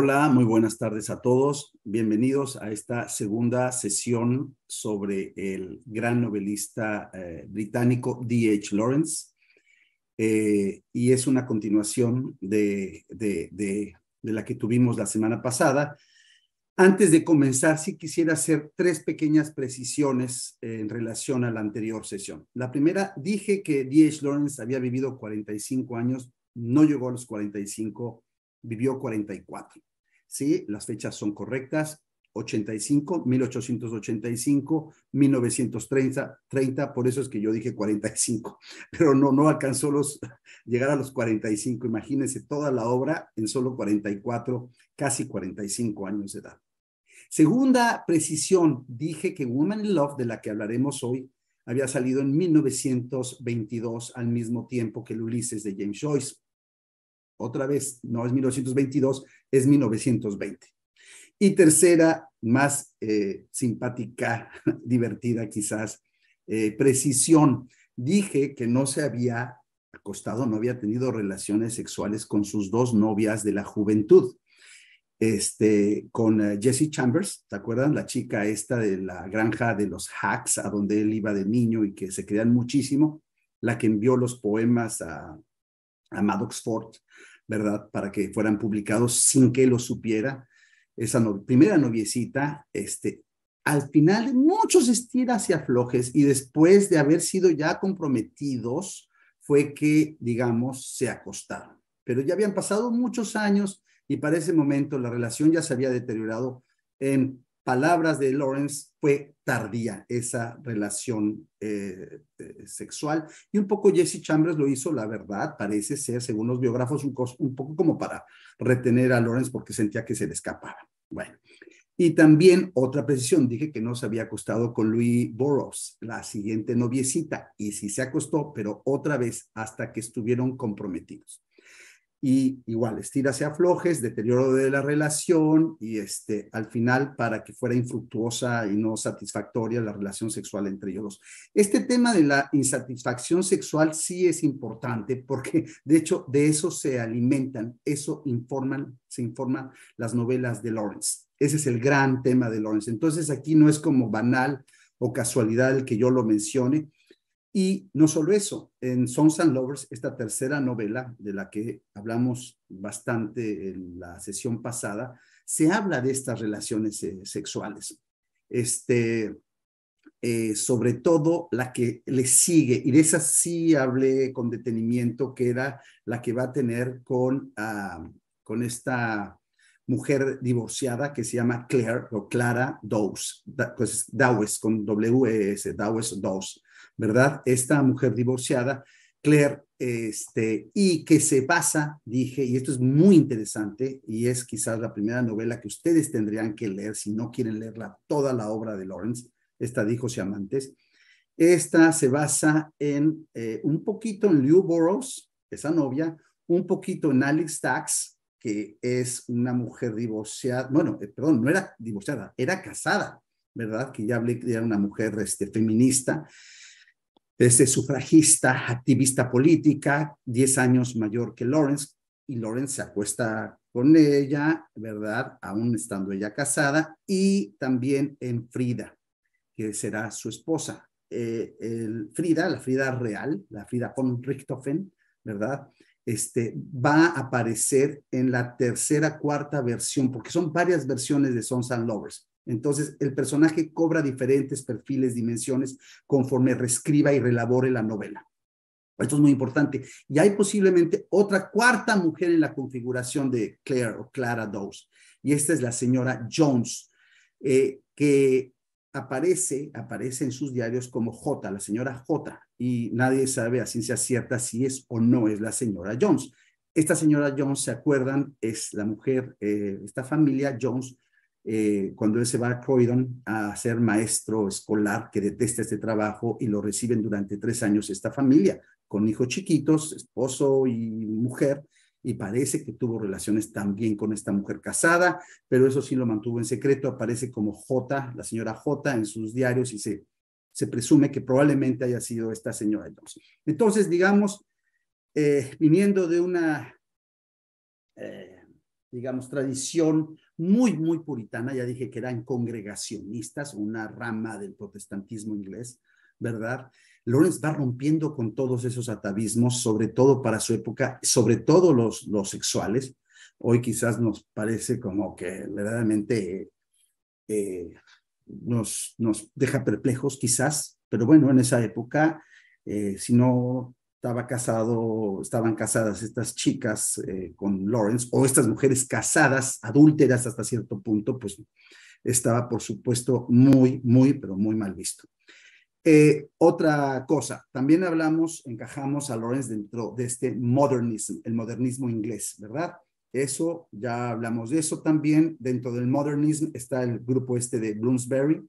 Hola, muy buenas tardes a todos. Bienvenidos a esta segunda sesión sobre el gran novelista eh, británico D.H. Lawrence. Eh, y es una continuación de, la que tuvimos la semana pasada. Antes de comenzar, sí quisiera hacer tres pequeñas precisiones en relación a la anterior sesión. La primera, dije que D.H. Lawrence había vivido 45 años, no llegó a los 45 vivió 44. ¿sí? Las fechas son correctas, 85, 1885, 1930, 30, por eso es que yo dije 45, pero no, no alcanzó los, llegar a los 45, imagínense toda la obra en solo 44, casi 45 años de edad. Segunda precisión, dije que Woman in Love, de la que hablaremos hoy, había salido en 1922 al mismo tiempo que el Ulises de James Joyce. Otra vez, no es 1922, es 1920. Y tercera, más eh, simpática, divertida quizás, eh, precisión. Dije que no se había acostado, no había tenido relaciones sexuales con sus dos novias de la juventud. Este, con Jesse eh, Jessie Chambers, ¿te acuerdan? La chica esta de la granja de los hacks, a donde él iba de niño y que se crean muchísimo, la que envió los poemas a, a Maddox Ford, ¿verdad? Para que fueran publicados sin que lo supiera. Esa primera noviecita, este, al final muchos estiras y aflojes y después de haber sido ya comprometidos, fue que, digamos, se acostaron. Pero ya habían pasado muchos años y para ese momento la relación ya se había deteriorado en palabras de Lawrence, fue tardía esa relación eh, eh, sexual. Y un poco Jesse Chambers lo hizo, la verdad, parece ser, según los biógrafos, un, poco como para retener a Lawrence porque sentía que se le escapaba. Bueno, y también otra precisión, dije que no se había acostado con Louis Boros, la siguiente noviecita, y sí se acostó, pero otra vez hasta que estuvieron comprometidos y igual, estirase aflojes, deterioro de la relación y este, al final para que fuera infructuosa y no satisfactoria la relación sexual entre ellos Este tema de la insatisfacción sexual sí es importante porque de hecho de eso se alimentan, eso informan, se informan las novelas de Lawrence. Ese es el gran tema de Lawrence. Entonces aquí no es como banal o casualidad el que yo lo mencione, y no solo eso, en Sons and Lovers, esta tercera novela de la que hablamos bastante en la sesión pasada, se habla de estas relaciones eh, sexuales. Este, eh, sobre todo la que le sigue, y de esa sí hablé con detenimiento, que era la que va a tener con, ah, con esta mujer divorciada que se llama Claire o Clara Dawes, pues, Dawes con e W-E-S, Dawes Dawes. ¿verdad? Esta mujer divorciada, Claire, este, y que se basa, dije, y esto es muy interesante, y es quizás la primera novela que ustedes tendrían que leer si no quieren leerla toda la obra de Lawrence, esta de Hijos y Amantes. Esta se basa en eh, un poquito en Lou Burroughs, esa novia, un poquito en Alex Dax, que es una mujer divorciada, bueno, eh, perdón, no era divorciada, era casada, ¿verdad? Que ya hablé que era una mujer este, feminista, es sufragista, activista política, 10 años mayor que Lawrence, y Lawrence se acuesta con ella, ¿verdad? Aún estando ella casada, y también en Frida, que será su esposa. Eh, el Frida, la Frida real, la Frida von Richtofen, ¿verdad? Este, va a aparecer en la tercera, cuarta versión, porque son varias versiones de Sons and Lovers. Entonces, el personaje cobra diferentes perfiles, dimensiones, conforme reescriba y relabore la novela. Esto es muy importante. Y hay posiblemente otra cuarta mujer en la configuración de Claire o Clara Dawes. Y esta es la señora Jones, eh, que aparece, aparece en sus diarios como J, la señora J. Y nadie sabe a ciencia cierta si es o no es la señora Jones. Esta señora Jones, ¿se acuerdan? Es la mujer, eh, esta familia Jones eh, cuando él se va a Croydon a ser maestro escolar que detesta este trabajo y lo reciben durante tres años esta familia, con hijos chiquitos, esposo y mujer, y parece que tuvo relaciones también con esta mujer casada, pero eso sí lo mantuvo en secreto, aparece como J, la señora J en sus diarios y se, se presume que probablemente haya sido esta señora entonces. Entonces, digamos, eh, viniendo de una, eh, digamos, tradición muy, muy puritana, ya dije que eran congregacionistas, una rama del protestantismo inglés, ¿verdad? Lawrence va rompiendo con todos esos atavismos, sobre todo para su época, sobre todo los, los sexuales. Hoy quizás nos parece como que verdaderamente eh, nos, nos deja perplejos, quizás, pero bueno, en esa época, eh, si no casado, estaban casadas estas chicas eh, con Lawrence, o estas mujeres casadas, adúlteras hasta cierto punto, pues estaba, por supuesto, muy, muy, pero muy mal visto. Eh, otra cosa, también hablamos, encajamos a Lawrence dentro de este modernismo, el modernismo inglés, ¿verdad? Eso, ya hablamos de eso también. Dentro del modernismo está el grupo este de Bloomsbury,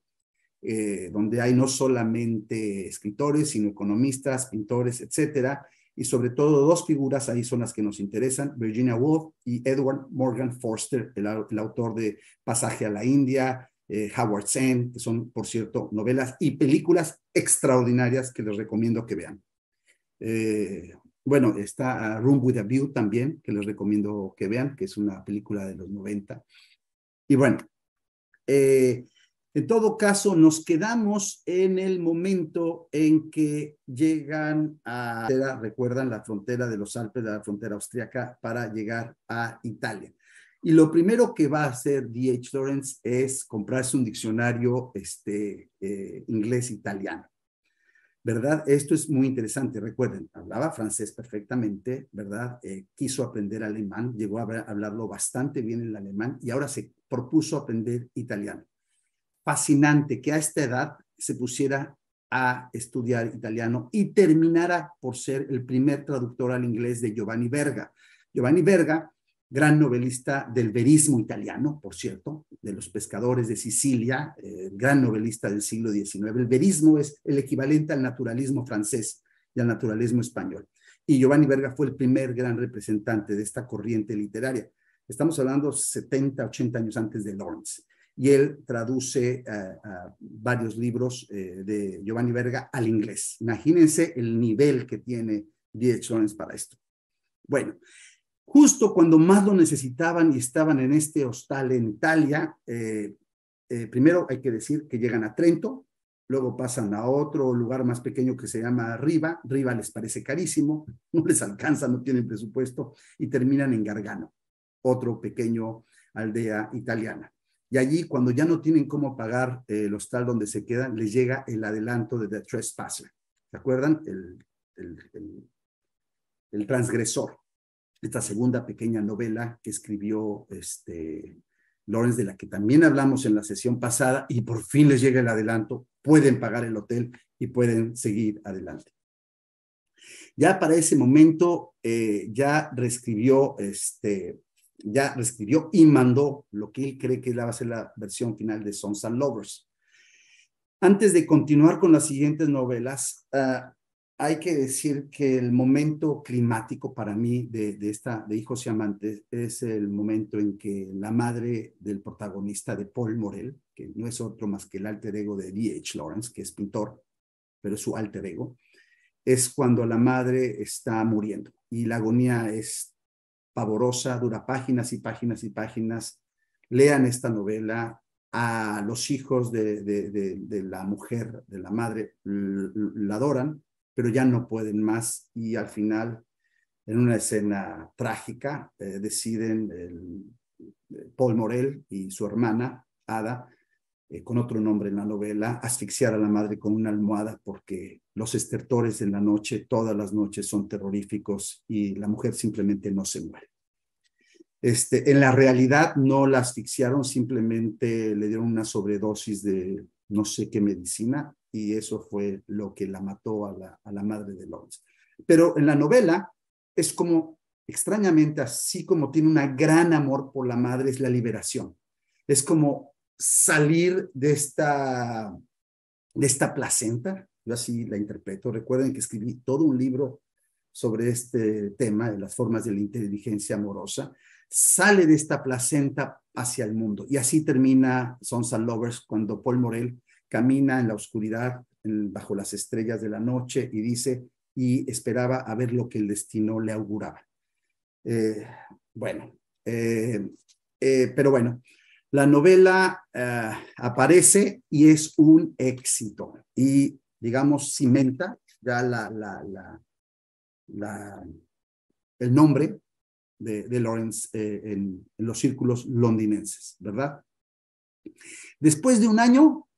eh, donde hay no solamente escritores, sino economistas, pintores, etcétera. Y sobre todo dos figuras ahí son las que nos interesan, Virginia Woolf y Edward Morgan Forster, el, autor de Pasaje a la India, eh, Howard Sand que son, por cierto, novelas y películas extraordinarias que les recomiendo que vean. Eh, bueno, está ah, Room with a View también, que les recomiendo que vean, que es una película de los 90. Y bueno, eh, en todo caso, nos quedamos en el momento en que llegan a, recuerdan la frontera de los Alpes, la frontera austriaca, para llegar a Italia. Y lo primero que va a hacer D.H. Lawrence es comprarse un diccionario este, eh, inglés-italiano. E ¿Verdad? Esto es muy interesante. Recuerden, hablaba francés perfectamente, ¿verdad? Eh, quiso aprender alemán, llegó a hablarlo bastante bien el alemán y ahora se propuso aprender italiano fascinante que a esta edad se pusiera a estudiar italiano y terminara por ser el primer traductor al inglés de Giovanni Verga. Giovanni Verga, gran novelista del verismo italiano, por cierto, de los pescadores de Sicilia, eh, gran novelista del siglo XIX. El verismo es el equivalente al naturalismo francés y al naturalismo español. Y Giovanni Verga fue el primer gran representante de esta corriente literaria. Estamos hablando 70, 80 años antes de Lawrence y él traduce eh, varios libros eh, de Giovanni Verga al inglés. Imagínense el nivel que tiene Diez para esto. Bueno, justo cuando más lo necesitaban y estaban en este hostal en Italia, eh, primero hay que decir que llegan a Trento, luego pasan a otro lugar más pequeño que se llama Riva, Riva les parece carísimo, no les alcanza, no tienen presupuesto, y terminan en Gargano, otro pequeño aldea italiana y allí cuando ya no tienen cómo pagar eh, el hostal donde se quedan, les llega el adelanto de The Trespasser. ¿Se acuerdan? El, transgresor. Esta segunda pequeña novela que escribió este Lawrence, de la que también hablamos en la sesión pasada, y por fin les llega el adelanto, pueden pagar el hotel y pueden seguir adelante. Ya para ese momento, eh, ya reescribió este, ya escribió y mandó lo que él cree que va a ser la versión final de Sons and Lovers. Antes de continuar con las siguientes novelas, ah, hay que decir que el momento climático para mí de, esta, de Hijos y Amantes es el momento en que la madre del protagonista de Paul Morel, que no es otro más que el alter ego de D.H. Lawrence, que es pintor, pero es su alter ego, es cuando la madre está muriendo y la agonía es dura páginas y páginas y páginas. Lean esta novela a los hijos de, la mujer, de la madre, la adoran, pero ya no pueden más y al final, en una escena trágica, eh, deciden eh, Paul Morel y su hermana, Ada, eh, con otro nombre en la novela, asfixiar a la madre con una almohada porque los estertores en la noche, todas las noches, son terroríficos y la mujer simplemente no se muere. Este, en la realidad no la asfixiaron, simplemente le dieron una sobredosis de no sé qué medicina y eso fue lo que la mató a la, a la madre de Lawrence. Pero en la novela es como, extrañamente, así como tiene un gran amor por la madre, es la liberación. Es como salir de esta, de esta placenta, yo así la interpreto. Recuerden que escribí todo un libro sobre este tema de las formas de la inteligencia amorosa, sale de esta placenta hacia el mundo. Y así termina Sons and Lovers cuando Paul Morel camina en la oscuridad bajo las estrellas de la noche y dice, y esperaba a ver lo que el destino le auguraba. Eh, bueno, eh, eh, pero bueno, la novela eh, aparece y es un éxito y, digamos, cimenta ya el nombre de, Lawrence eh, en, los círculos londinenses, ¿verdad? Después de un año,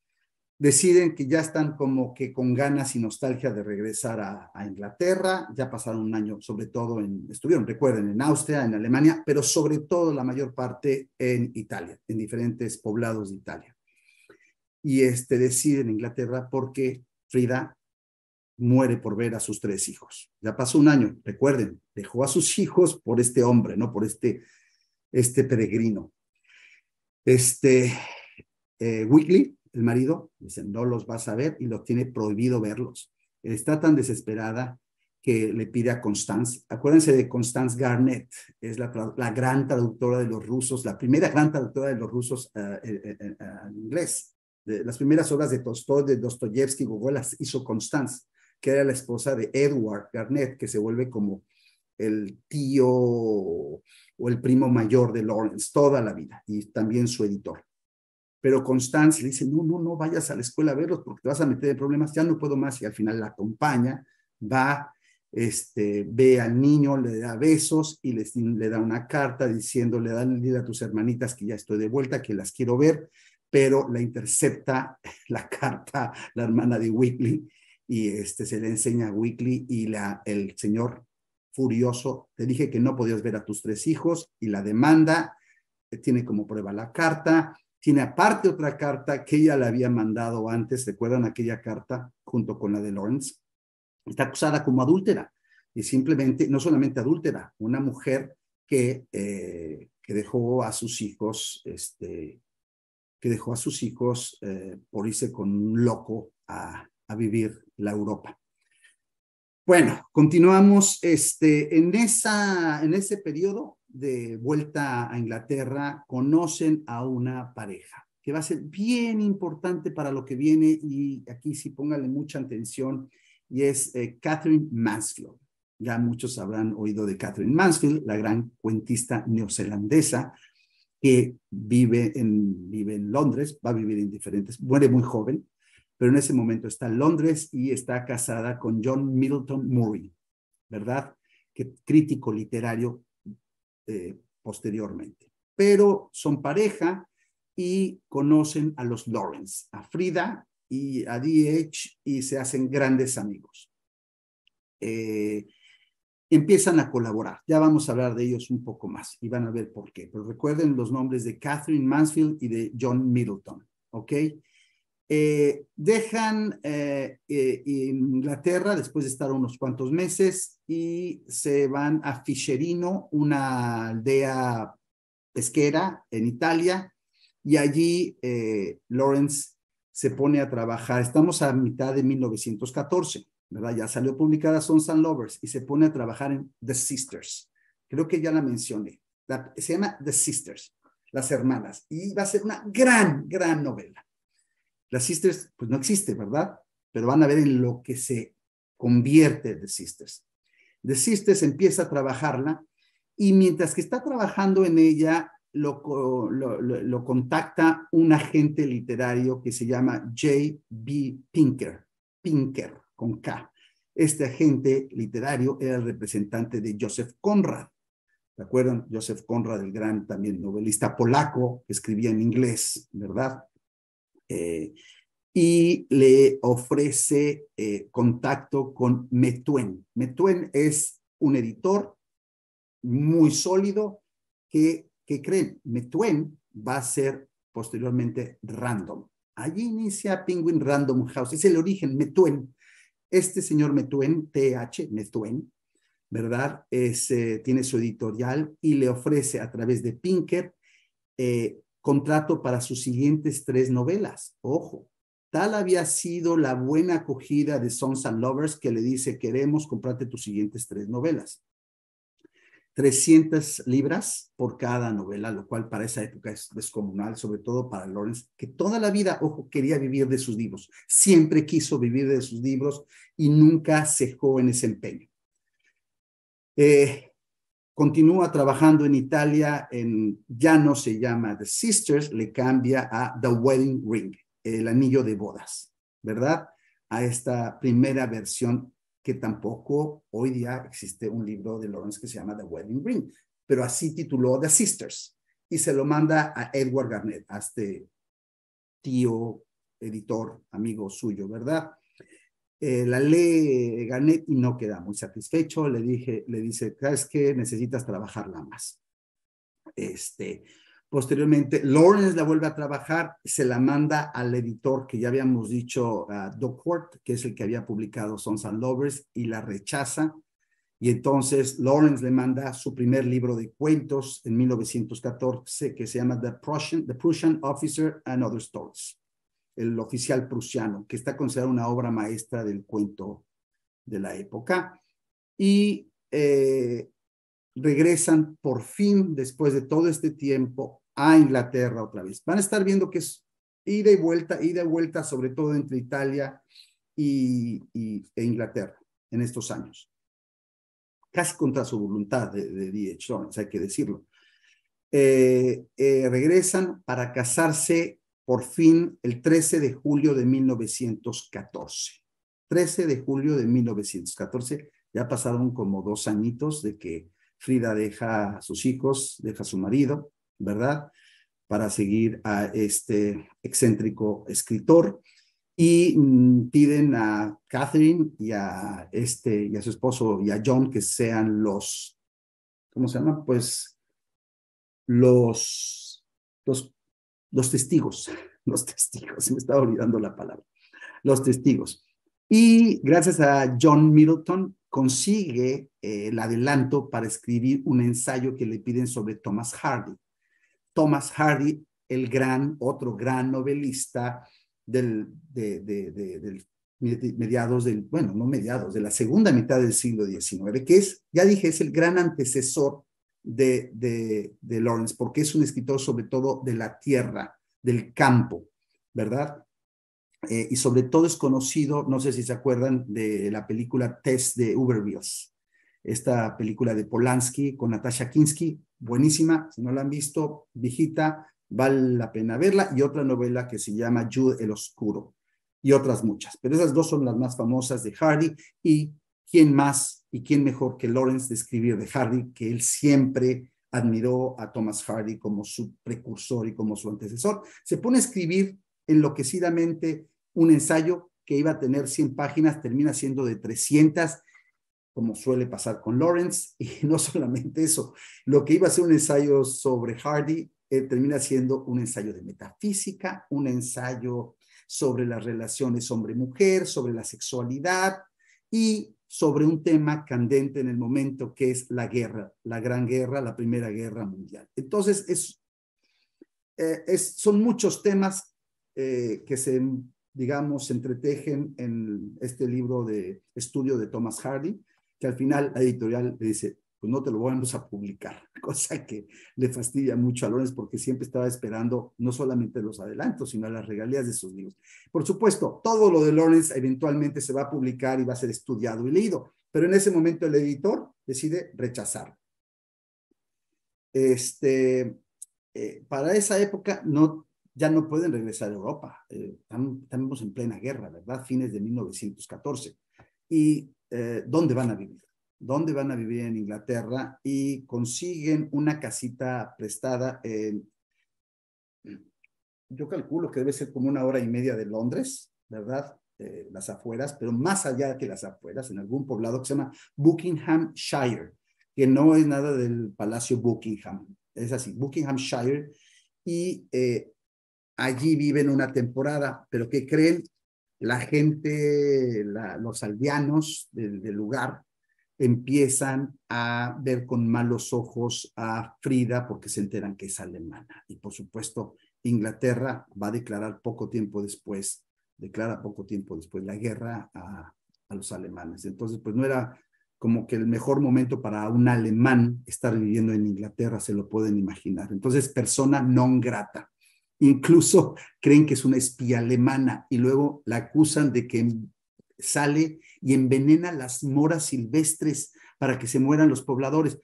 deciden que ya están como que con ganas y nostalgia de regresar a, Inglaterra, ya pasaron un año, sobre todo en, estuvieron, recuerden, en Austria, en Alemania, pero sobre todo la mayor parte en Italia, en diferentes poblados de Italia. Y este, deciden Inglaterra porque Frida muere por ver a sus tres hijos. Ya pasó un año, recuerden, dejó a sus hijos por este hombre, ¿no? Por este, este peregrino. Este, eh, el marido, dice, no los vas a ver y lo tiene prohibido verlos. Está tan desesperada que le pide a Constance. Acuérdense de Constance Garnett, es la, gran traductora de los rusos, la primera gran traductora de los rusos ah, eh, eh, eh, al inglés. las primeras obras de de Dostoyevsky, Gogol las hizo Constance, que era la esposa de Edward Garnett, que se vuelve como el tío o el primo mayor de Lawrence toda la vida y también su editor pero Constance le dice, no, no, no vayas a la escuela a verlos porque te vas a meter en problemas, ya no puedo más, y al final la acompaña, va, este, ve al niño, le da besos y le da una carta diciéndole, día a tus hermanitas que ya estoy de vuelta, que las quiero ver, pero la intercepta la carta la hermana de Weekly y este, se le enseña a Weekly y la, el señor furioso, te dije que no podías ver a tus tres hijos y la demanda, eh, tiene como prueba la carta, tiene aparte otra carta que ella le había mandado antes, ¿recuerdan aquella carta junto con la de Lawrence? Está acusada como adúltera y simplemente, no solamente adúltera, una mujer que, eh, que dejó a sus hijos, este, que dejó a sus hijos eh, por irse con un loco a, vivir la Europa. Bueno, continuamos este, en, esa, en ese periodo, de vuelta a Inglaterra, conocen a una pareja, que va a ser bien importante para lo que viene y aquí sí póngale mucha atención, y es eh, Catherine Mansfield. Ya muchos habrán oído de Catherine Mansfield, la gran cuentista neozelandesa que vive en, vive en Londres, va a vivir en diferentes, muere muy joven, pero en ese momento está en Londres y está casada con John Middleton Murray, ¿verdad? Que crítico literario eh, posteriormente. Pero son pareja y conocen a los Lawrence, a Frida y a DH y se hacen grandes amigos. Eh, empiezan a colaborar. Ya vamos a hablar de ellos un poco más y van a ver por qué. Pero recuerden los nombres de Catherine Mansfield y de John Middleton, ¿ok? Eh, dejan eh, eh, Inglaterra después de estar unos cuantos meses y se van a Fischerino, una aldea pesquera en Italia, y allí Lawrence se pone a trabajar. Estamos a mitad de 1914, ¿verdad? Ya salió publicada Sons and Lovers y se pone a trabajar en The Sisters. Creo que ya la mencioné. se llama The Sisters, las hermanas, y va a ser una gran, gran novela las sisters, pues no existe, ¿verdad? Pero van a ver en lo que se convierte The Sisters. The Sisters empieza a trabajarla y mientras que está trabajando en ella, lo, contacta un agente literario que se llama J.B. Pinker, Pinker con K. Este agente literario era el representante de Joseph Conrad. ¿Se acuerdan? Joseph Conrad, el gran también novelista polaco que escribía en inglés, ¿verdad? Eh, y le ofrece eh, contacto con Metuen. Metuen es un editor muy sólido que, que creen, Metuen va a ser posteriormente Random. Allí inicia Penguin Random House, es el origen, Metuen. Este señor Metuen, TH Metuen, ¿verdad? Es, eh, tiene su editorial y le ofrece a través de Pinker contrato para sus siguientes tres novelas. Ojo, tal había sido la buena acogida de Sons and Lovers que le dice, queremos comprarte tus siguientes tres novelas. 300 libras por cada novela, lo cual para esa época es descomunal, sobre todo para Lawrence, que toda la vida, ojo, quería vivir de sus libros, siempre quiso vivir de sus libros y nunca cejó en ese empeño. Eh, Continúa trabajando en Italia, en, ya no se llama The Sisters, le cambia a The Wedding Ring, el anillo de bodas, ¿verdad? A esta primera versión que tampoco hoy día existe un libro de Lawrence que se llama The Wedding Ring, pero así tituló The Sisters y se lo manda a Edward Garnett, a este tío, editor, amigo suyo, ¿verdad? Eh, la lee ley y no queda muy satisfecho, le, dije, le dice, ¿sabes que Necesitas trabajarla más. Este, posteriormente, Lawrence la vuelve a trabajar, se la manda al editor que ya habíamos dicho, a Duckworth, que es el que había publicado Sons and Lovers, y la rechaza. Y entonces Lawrence le manda su primer libro de cuentos en 1914 que se llama The Prussian, The Prussian Officer and Other Stories el oficial prusiano, que está considerado una obra maestra del cuento de la época. Y eh, regresan por fin, después de todo este tiempo, a Inglaterra otra vez. Van a estar viendo que es ida y vuelta, ida y vuelta, sobre todo entre Italia y, e Inglaterra en estos años. Casi contra su voluntad de, de hay que decirlo. Eh, eh, regresan para casarse por fin el 13 de julio de 1914. 13 de julio de 1914, ya pasaron como dos añitos de que Frida deja a sus hijos, deja a su marido, ¿verdad? Para seguir a este excéntrico escritor. Y mm, piden a Catherine y a, este, y a su esposo y a John que sean los, ¿cómo se llama? Pues los, los los testigos, los testigos, se me estaba olvidando la palabra, los testigos. Y gracias a John Middleton consigue eh, el adelanto para escribir un ensayo que le piden sobre Thomas Hardy. Thomas Hardy, el gran, otro gran novelista del, de, de, del mediados del, bueno, no mediados, de la segunda mitad del siglo XIX, que es, ya dije, es el gran antecesor de, de, de Lawrence, porque es un escritor sobre todo de la tierra, del campo, ¿verdad? Eh, y sobre todo es conocido, no sé si se acuerdan, de la película Test de Uberbios, esta película de Polanski con Natasha Kinsky, buenísima, si no la han visto, viejita, vale la pena verla, y otra novela que se llama Jude el Oscuro, y otras muchas, pero esas dos son las más famosas de Hardy, y quién más y quién mejor que Lawrence de escribir de Hardy, que él siempre admiró a Thomas Hardy como su precursor y como su antecesor. Se pone a escribir enloquecidamente un ensayo que iba a tener 100 páginas, termina siendo de 300, como suele pasar con Lawrence, y no solamente eso, lo que iba a ser un ensayo sobre Hardy eh, termina siendo un ensayo de metafísica, un ensayo sobre las relaciones hombre-mujer, sobre la sexualidad, y sobre un tema candente en el momento que es la guerra, la gran guerra, la primera guerra mundial. Entonces, es eh, son muchos temas eh, que se, digamos, entretejen en este libro de estudio de Thomas Hardy, que al final la editorial le dice, pues no te lo vamos a publicar, cosa que le fastidia mucho a Lorenz porque siempre estaba esperando no solamente los adelantos, sino las regalías de sus libros. Por supuesto, todo lo de Lorenz eventualmente se va a publicar y va a ser estudiado y leído, pero en ese momento el editor decide rechazarlo. Este, eh, para esa época no, ya no pueden regresar a Europa, eh, estamos en plena guerra, ¿verdad? Fines de 1914. ¿Y eh, dónde van a vivir? dónde van a vivir en Inglaterra y consiguen una casita prestada en, yo calculo que debe ser como una hora y media de Londres, ¿verdad? las afueras, pero más allá que las afueras, en algún poblado que se llama Buckinghamshire, que no es nada del Palacio Buckingham, es así, Buckinghamshire, y eh, allí viven una temporada, pero ¿qué creen? La gente, los aldeanos del lugar, empiezan a ver con malos ojos a Frida porque se enteran que es alemana. Y por supuesto, Inglaterra va a declarar poco tiempo después, declara poco tiempo después la guerra a, los alemanes. Entonces, pues no era como que el mejor momento para un alemán estar viviendo en Inglaterra, se lo pueden imaginar. Entonces, persona non grata. Incluso creen que es una espía alemana y luego la acusan de que sale y envenena las moras silvestres para que se mueran los pobladores.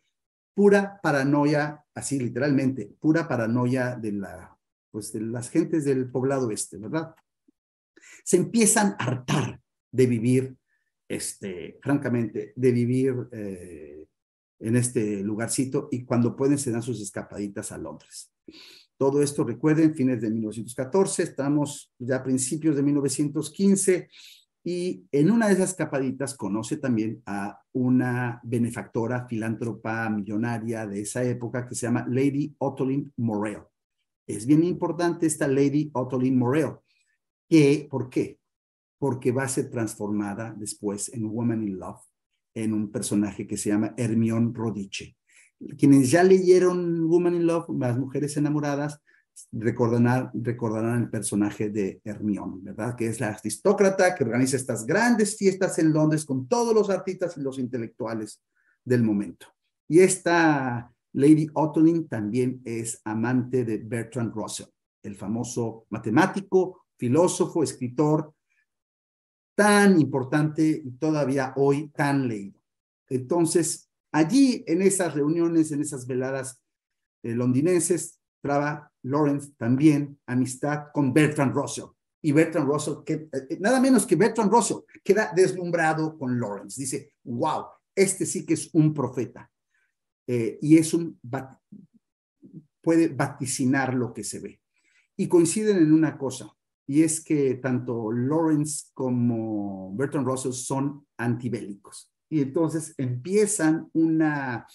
Pura paranoia, así literalmente, pura paranoia de, la, pues, de las gentes del poblado este, ¿verdad? Se empiezan a hartar de vivir, este, francamente, de vivir eh, en este lugarcito y cuando pueden se dan sus escapaditas a Londres. Todo esto, recuerden, fines de 1914, estamos ya principios de 1915, y en una de esas capaditas conoce también a una benefactora, filántropa, millonaria de esa época que se llama Lady Ottoline Morrell. Es bien importante esta Lady Ottoline Morrell. ¿Por qué? Porque va a ser transformada después en Woman in Love, en un personaje que se llama Hermión Rodiche. Quienes ya leyeron Woman in Love, Las Mujeres Enamoradas, recordarán, recordarán el personaje de Hermione, ¿verdad? Que es la aristócrata que organiza estas grandes fiestas en Londres con todos los artistas y los intelectuales del momento. Y esta Lady Ottoline también es amante de Bertrand Russell, el famoso matemático, filósofo, escritor tan importante y todavía hoy tan leído. Entonces, allí en esas reuniones, en esas veladas eh, londinenses, traba Lawrence también amistad con Bertrand Russell. Y Bertrand Russell, que, eh, eh, nada menos que Bertrand Russell, queda deslumbrado con Lawrence. Dice, wow, este sí que es un profeta. Eh, y es un, puede vaticinar lo que se ve. Y coinciden en una cosa, y es que tanto Lawrence como Bertrand Russell son antibélicos. Y entonces empiezan una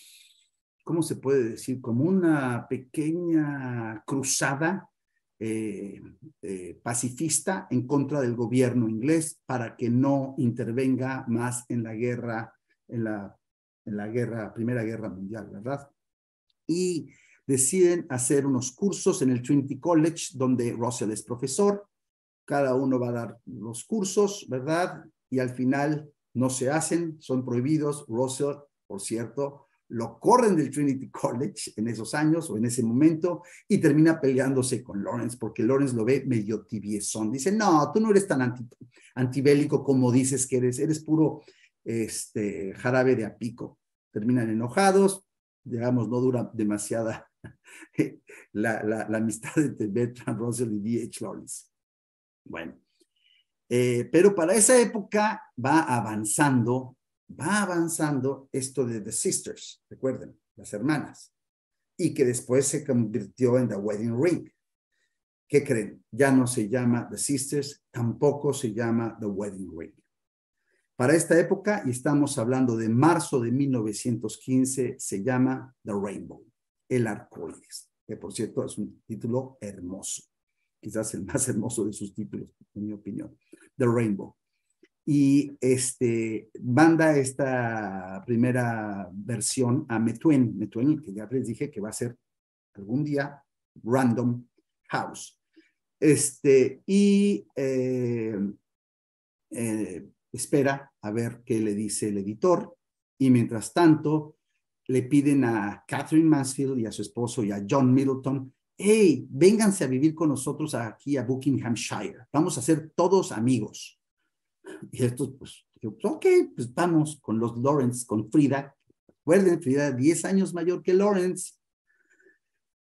¿cómo se puede decir? Como una pequeña cruzada eh, eh, pacifista en contra del gobierno inglés para que no intervenga más en la guerra, en la, Primera Guerra Mundial, ¿verdad? Y deciden hacer unos cursos en el Trinity College, donde Russell es profesor, cada uno va a dar los cursos, ¿verdad? Y al final no se hacen, son prohibidos. Russell, por cierto, lo corren del Trinity College en esos años o en ese momento y termina peleándose con Lawrence porque Lawrence lo ve medio tibiezón. Dice, no, tú no eres tan antibélico como dices que eres, eres puro este, jarabe de apico. Terminan enojados, digamos, no dura demasiada la, amistad entre Bertrand Russell y D.H. Lawrence. Bueno, eh, pero para esa época va avanzando va avanzando esto de The Sisters, recuerden, las hermanas, y que después se convirtió en The Wedding Ring. ¿Qué creen? Ya no se llama The Sisters, tampoco se llama The Wedding Ring. Para esta época, y estamos hablando de marzo de 1915, se llama The Rainbow, el arcoíris, que por cierto es un título hermoso, quizás el más hermoso de sus títulos, en mi opinión. The Rainbow y este, manda esta primera versión a Metuen, Metuen, que ya les dije que va a ser algún día Random House. Este, y eh, eh, espera a ver qué le dice el editor. Y mientras tanto, le piden a Catherine Mansfield y a su esposo y a John Middleton, hey, vénganse a vivir con nosotros aquí a Buckinghamshire. Vamos a ser todos amigos. Y estos, pues, ok, pues vamos con los Lawrence, con Frida. Recuerden, Frida, 10 años mayor que Lawrence,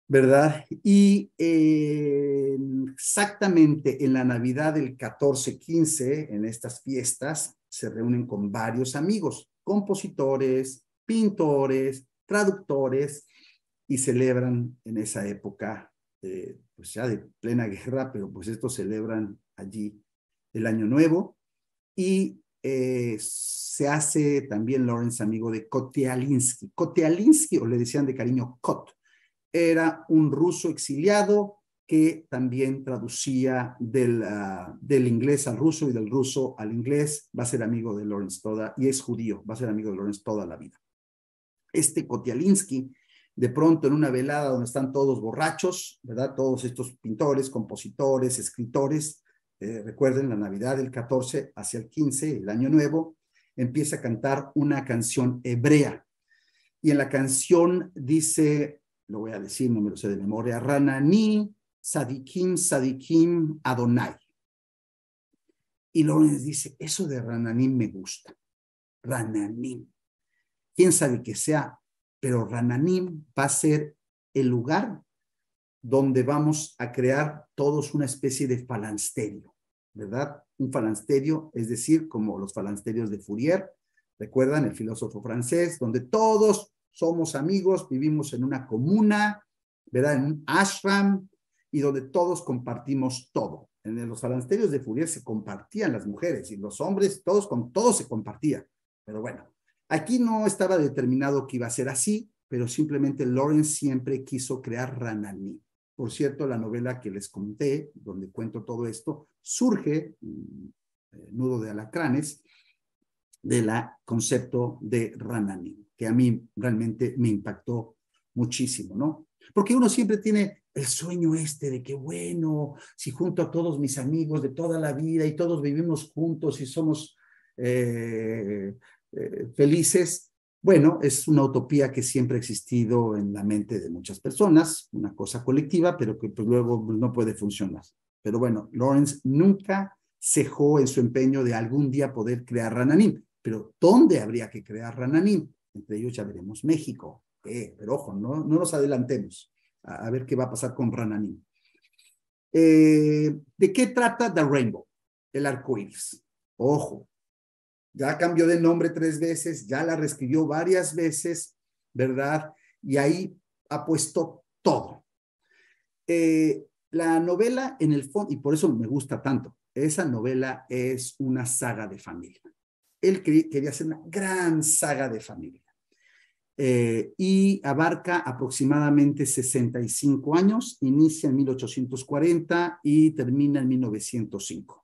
¿verdad? Y eh, exactamente en la Navidad del 14-15, en estas fiestas, se reúnen con varios amigos, compositores, pintores, traductores, y celebran en esa época, eh, pues ya de plena guerra, pero pues estos celebran allí el Año Nuevo, y eh, se hace también Lawrence amigo de Kotialinsky. Kotialinsky, o le decían de cariño Kot, era un ruso exiliado que también traducía del, ah, del, inglés al ruso y del ruso al inglés, va a ser amigo de Lawrence toda, y es judío, va a ser amigo de Lawrence toda la vida. Este Kotialinsky, de pronto en una velada donde están todos borrachos, ¿verdad? Todos estos pintores, compositores, escritores, eh, recuerden la Navidad del 14 hacia el 15, el Año Nuevo, empieza a cantar una canción hebrea. Y en la canción dice, lo voy a decir, no me lo sé de memoria, Rananim Sadikim, Sadikim, Adonai. Y Lorenz dice, eso de Rananim me gusta. Rananim. Quién sabe qué sea, pero Rananim va a ser el lugar donde vamos a crear todos una especie de falansterio, ¿verdad? Un falansterio, es decir, como los falansterios de Fourier, recuerdan el filósofo francés, donde todos somos amigos, vivimos en una comuna, ¿verdad? En un ashram y donde todos compartimos todo. En los falansterios de Fourier se compartían las mujeres y los hombres, todos con todos se compartían Pero bueno, aquí no estaba determinado que iba a ser así, pero simplemente Lawrence siempre quiso crear Ranani. Por cierto, la novela que les conté, donde cuento todo esto, surge, mm, eh, Nudo de Alacranes, del concepto de Ranani, que a mí realmente me impactó muchísimo, ¿no? Porque uno siempre tiene el sueño este de que, bueno, si junto a todos mis amigos de toda la vida y todos vivimos juntos y somos eh, eh, felices, bueno, es una utopía que siempre ha existido en la mente de muchas personas, una cosa colectiva, pero que pues, luego no puede funcionar. Pero bueno, Lawrence nunca cejó en su empeño de algún día poder crear Rananim. Pero ¿dónde habría que crear Rananim? Entre ellos ya veremos México. Eh, pero ojo, no, nos adelantemos a, ver qué va a pasar con Rananim. Eh, ¿De qué trata The Rainbow? El arco Ojo, ya cambió de nombre tres veces, ya la reescribió varias veces, ¿verdad? Y ahí ha puesto todo. Eh, la novela, en el fondo, y por eso me gusta tanto, esa novela es una saga de familia. Él quería hacer una gran saga de familia. Eh, y abarca aproximadamente 65 años, inicia en 1840 y termina en 1905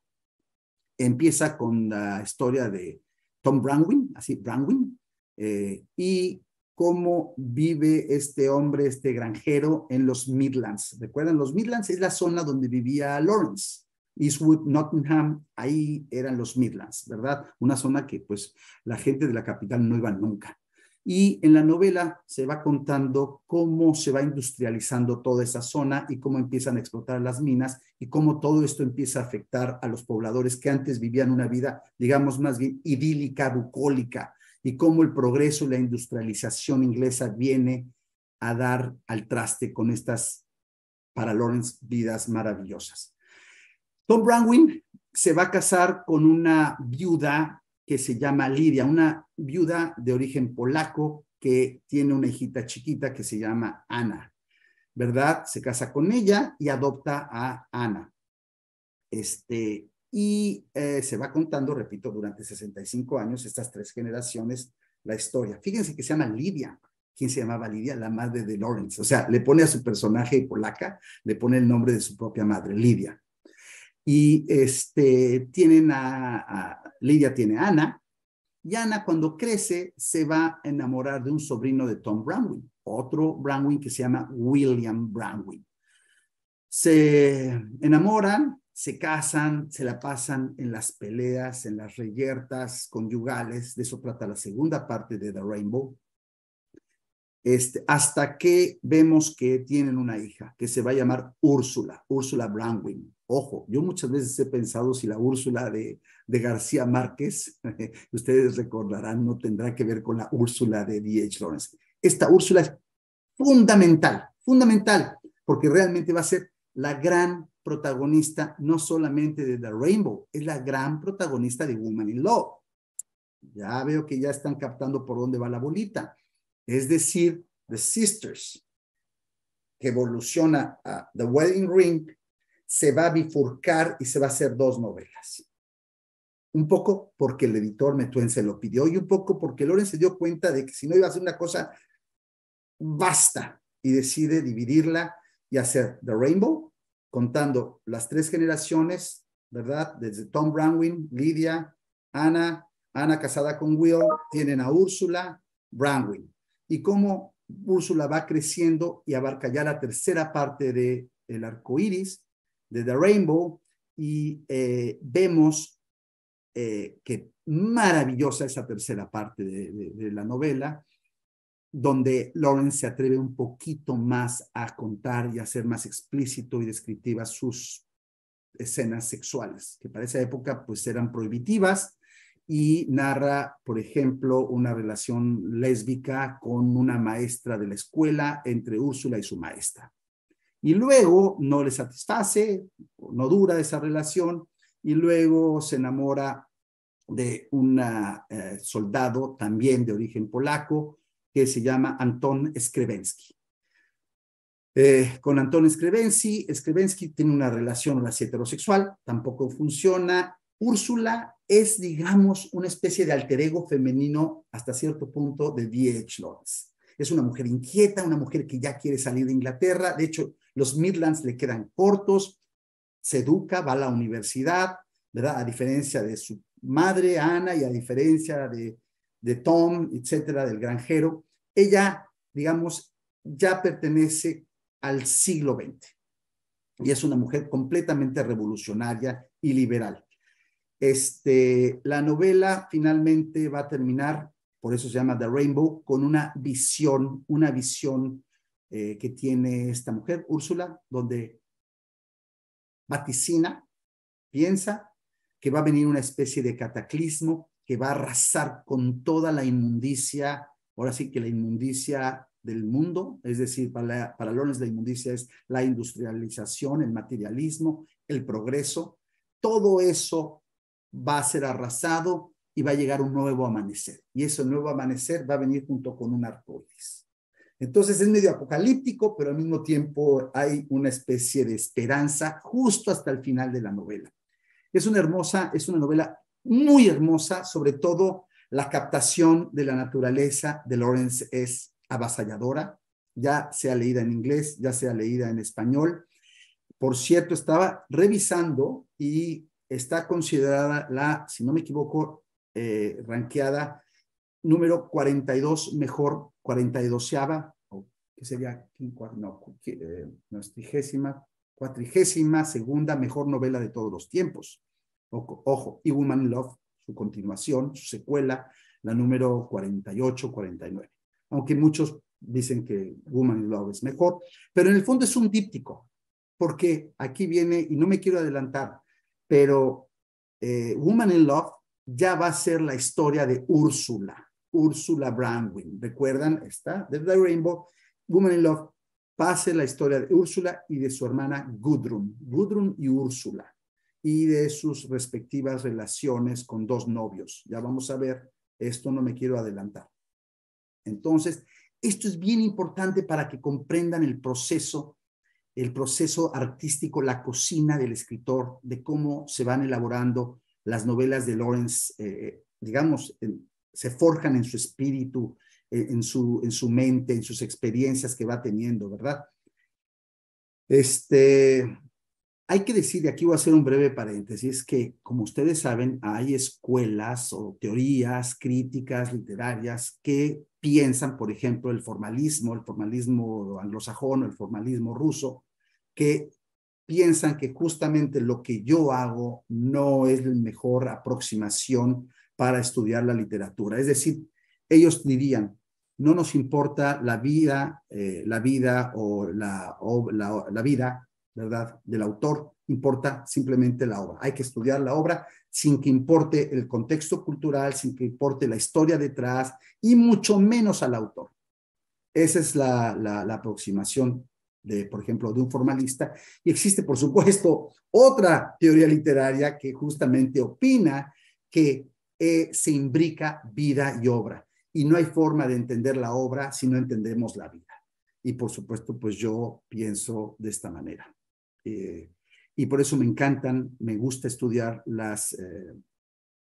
empieza con la historia de Tom Brangwyn, así Branwin, eh, y cómo vive este hombre, este granjero en los Midlands. ¿Recuerdan? Los Midlands es la zona donde vivía Lawrence. Eastwood, Nottingham, ahí eran los Midlands, ¿verdad? Una zona que pues la gente de la capital no iba nunca. Y en la novela se va contando cómo se va industrializando toda esa zona y cómo empiezan a explotar las minas y cómo todo esto empieza a afectar a los pobladores que antes vivían una vida, digamos, más bien idílica, bucólica, y cómo el progreso y la industrialización inglesa viene a dar al traste con estas, para Lawrence, vidas maravillosas. Tom Branwyn se va a casar con una viuda que se llama Lidia, una viuda de origen polaco que tiene una hijita chiquita que se llama Ana, ¿verdad? Se casa con ella y adopta a Ana. Este, y eh, se va contando, repito, durante 65 años, estas tres generaciones, la historia. Fíjense que se llama Lidia. ¿Quién se llamaba Lidia? La madre de Lawrence. O sea, le pone a su personaje polaca, le pone el nombre de su propia madre, Lidia y este, tienen a, a, Lidia tiene a Ana, y Ana cuando crece se va a enamorar de un sobrino de Tom Brownwin otro Browning que se llama William Browning. Se enamoran, se casan, se la pasan en las peleas, en las reyertas conyugales, de eso trata la segunda parte de The Rainbow. Este, hasta que vemos que tienen una hija que se va a llamar Úrsula, Úrsula Brownwin. Ojo, yo muchas veces he pensado si la Úrsula de, de García Márquez, ustedes recordarán, no tendrá que ver con la Úrsula de D.H. Lawrence. Esta Úrsula es fundamental, fundamental, porque realmente va a ser la gran protagonista, no solamente de The Rainbow, es la gran protagonista de Woman in Love. Ya veo que ya están captando por dónde va la bolita es decir, The Sisters, que evoluciona a The Wedding Ring, se va a bifurcar y se va a hacer dos novelas. Un poco porque el editor Metuen se lo pidió y un poco porque Loren se dio cuenta de que si no iba a hacer una cosa, basta y decide dividirla y hacer The Rainbow, contando las tres generaciones, ¿verdad? Desde Tom Brownwin, Lydia, Ana, Ana casada con Will, tienen a Úrsula, Brownwin y cómo Úrsula va creciendo y abarca ya la tercera parte de el arco iris, de The Rainbow, y eh, vemos eh, que maravillosa esa tercera parte de, la novela, donde Lawrence se atreve un poquito más a contar y a ser más explícito y descriptiva sus escenas sexuales, que para esa época pues eran prohibitivas, y narra, por ejemplo, una relación lésbica con una maestra de la escuela entre Úrsula y su maestra. Y luego no le satisface, no dura esa relación, y luego se enamora de un eh, soldado también de origen polaco que se llama Anton Skrebensky. Eh, con Anton Skrebensky, Skrebensky tiene una relación heterosexual, tampoco funciona Úrsula es, digamos, una especie de alter ego femenino hasta cierto punto de D.H. Lawrence. Es una mujer inquieta, una mujer que ya quiere salir de Inglaterra. De hecho, los Midlands le quedan cortos, se educa, va a la universidad, ¿verdad? A diferencia de su madre, Ana, y a diferencia de, de Tom, etcétera, del granjero. Ella, digamos, ya pertenece al siglo XX y es una mujer completamente revolucionaria y liberal. Este, la novela finalmente va a terminar, por eso se llama The Rainbow, con una visión, una visión eh, que tiene esta mujer, Úrsula, donde vaticina, piensa que va a venir una especie de cataclismo que va a arrasar con toda la inmundicia, ahora sí que la inmundicia del mundo, es decir, para, para Lawrence la inmundicia es la industrialización, el materialismo, el progreso, todo eso va a ser arrasado y va a llegar un nuevo amanecer. Y ese nuevo amanecer va a venir junto con un arcoíris. Entonces es medio apocalíptico, pero al mismo tiempo hay una especie de esperanza justo hasta el final de la novela. Es una hermosa, es una novela muy hermosa, sobre todo la captación de la naturaleza de Lawrence es avasalladora, ya sea leída en inglés, ya sea leída en español. Por cierto, estaba revisando y está considerada la, si no me equivoco, eh, ranqueada número 42, mejor 42ava, o que sería no, eh, cuatrigésima segunda mejor novela de todos los tiempos. ojo, y Woman Love, su continuación, su secuela, la número 48, 49. Aunque muchos dicen que Woman Love es mejor, pero en el fondo es un díptico, porque aquí viene, y no me quiero adelantar, pero eh, Woman in Love ya va a ser la historia de Úrsula, Úrsula Brandwin. ¿Recuerdan? Está, de The Rainbow, Woman in Love va a ser la historia de Úrsula y de su hermana Gudrun, Gudrun y Úrsula, y de sus respectivas relaciones con dos novios. Ya vamos a ver, esto no me quiero adelantar. Entonces, esto es bien importante para que comprendan el proceso el proceso artístico, la cocina del escritor, de cómo se van elaborando las novelas de Lawrence, eh, digamos, se forjan en su espíritu, eh, en, su, en su mente, en sus experiencias que va teniendo, ¿verdad? Este, hay que decir, y aquí voy a hacer un breve paréntesis, que como ustedes saben, hay escuelas o teorías críticas literarias que piensan, por ejemplo, el formalismo, el formalismo anglosajón, el formalismo ruso, que piensan que justamente lo que yo hago no es la mejor aproximación para estudiar la literatura. Es decir, ellos dirían, no nos importa la vida, eh, la vida o, la, la, vida, ¿verdad?, del autor, importa simplemente la obra. Hay que estudiar la obra sin que importe el contexto cultural, sin que importe la historia detrás y mucho menos al autor. Esa es la, la aproximación de, por ejemplo, de un formalista. Y existe, por supuesto, otra teoría literaria que justamente opina que eh, se imbrica vida y obra. Y no hay forma de entender la obra si no entendemos la vida. Y por supuesto, pues yo pienso de esta manera. Eh, y por eso me encantan, me gusta estudiar las, eh,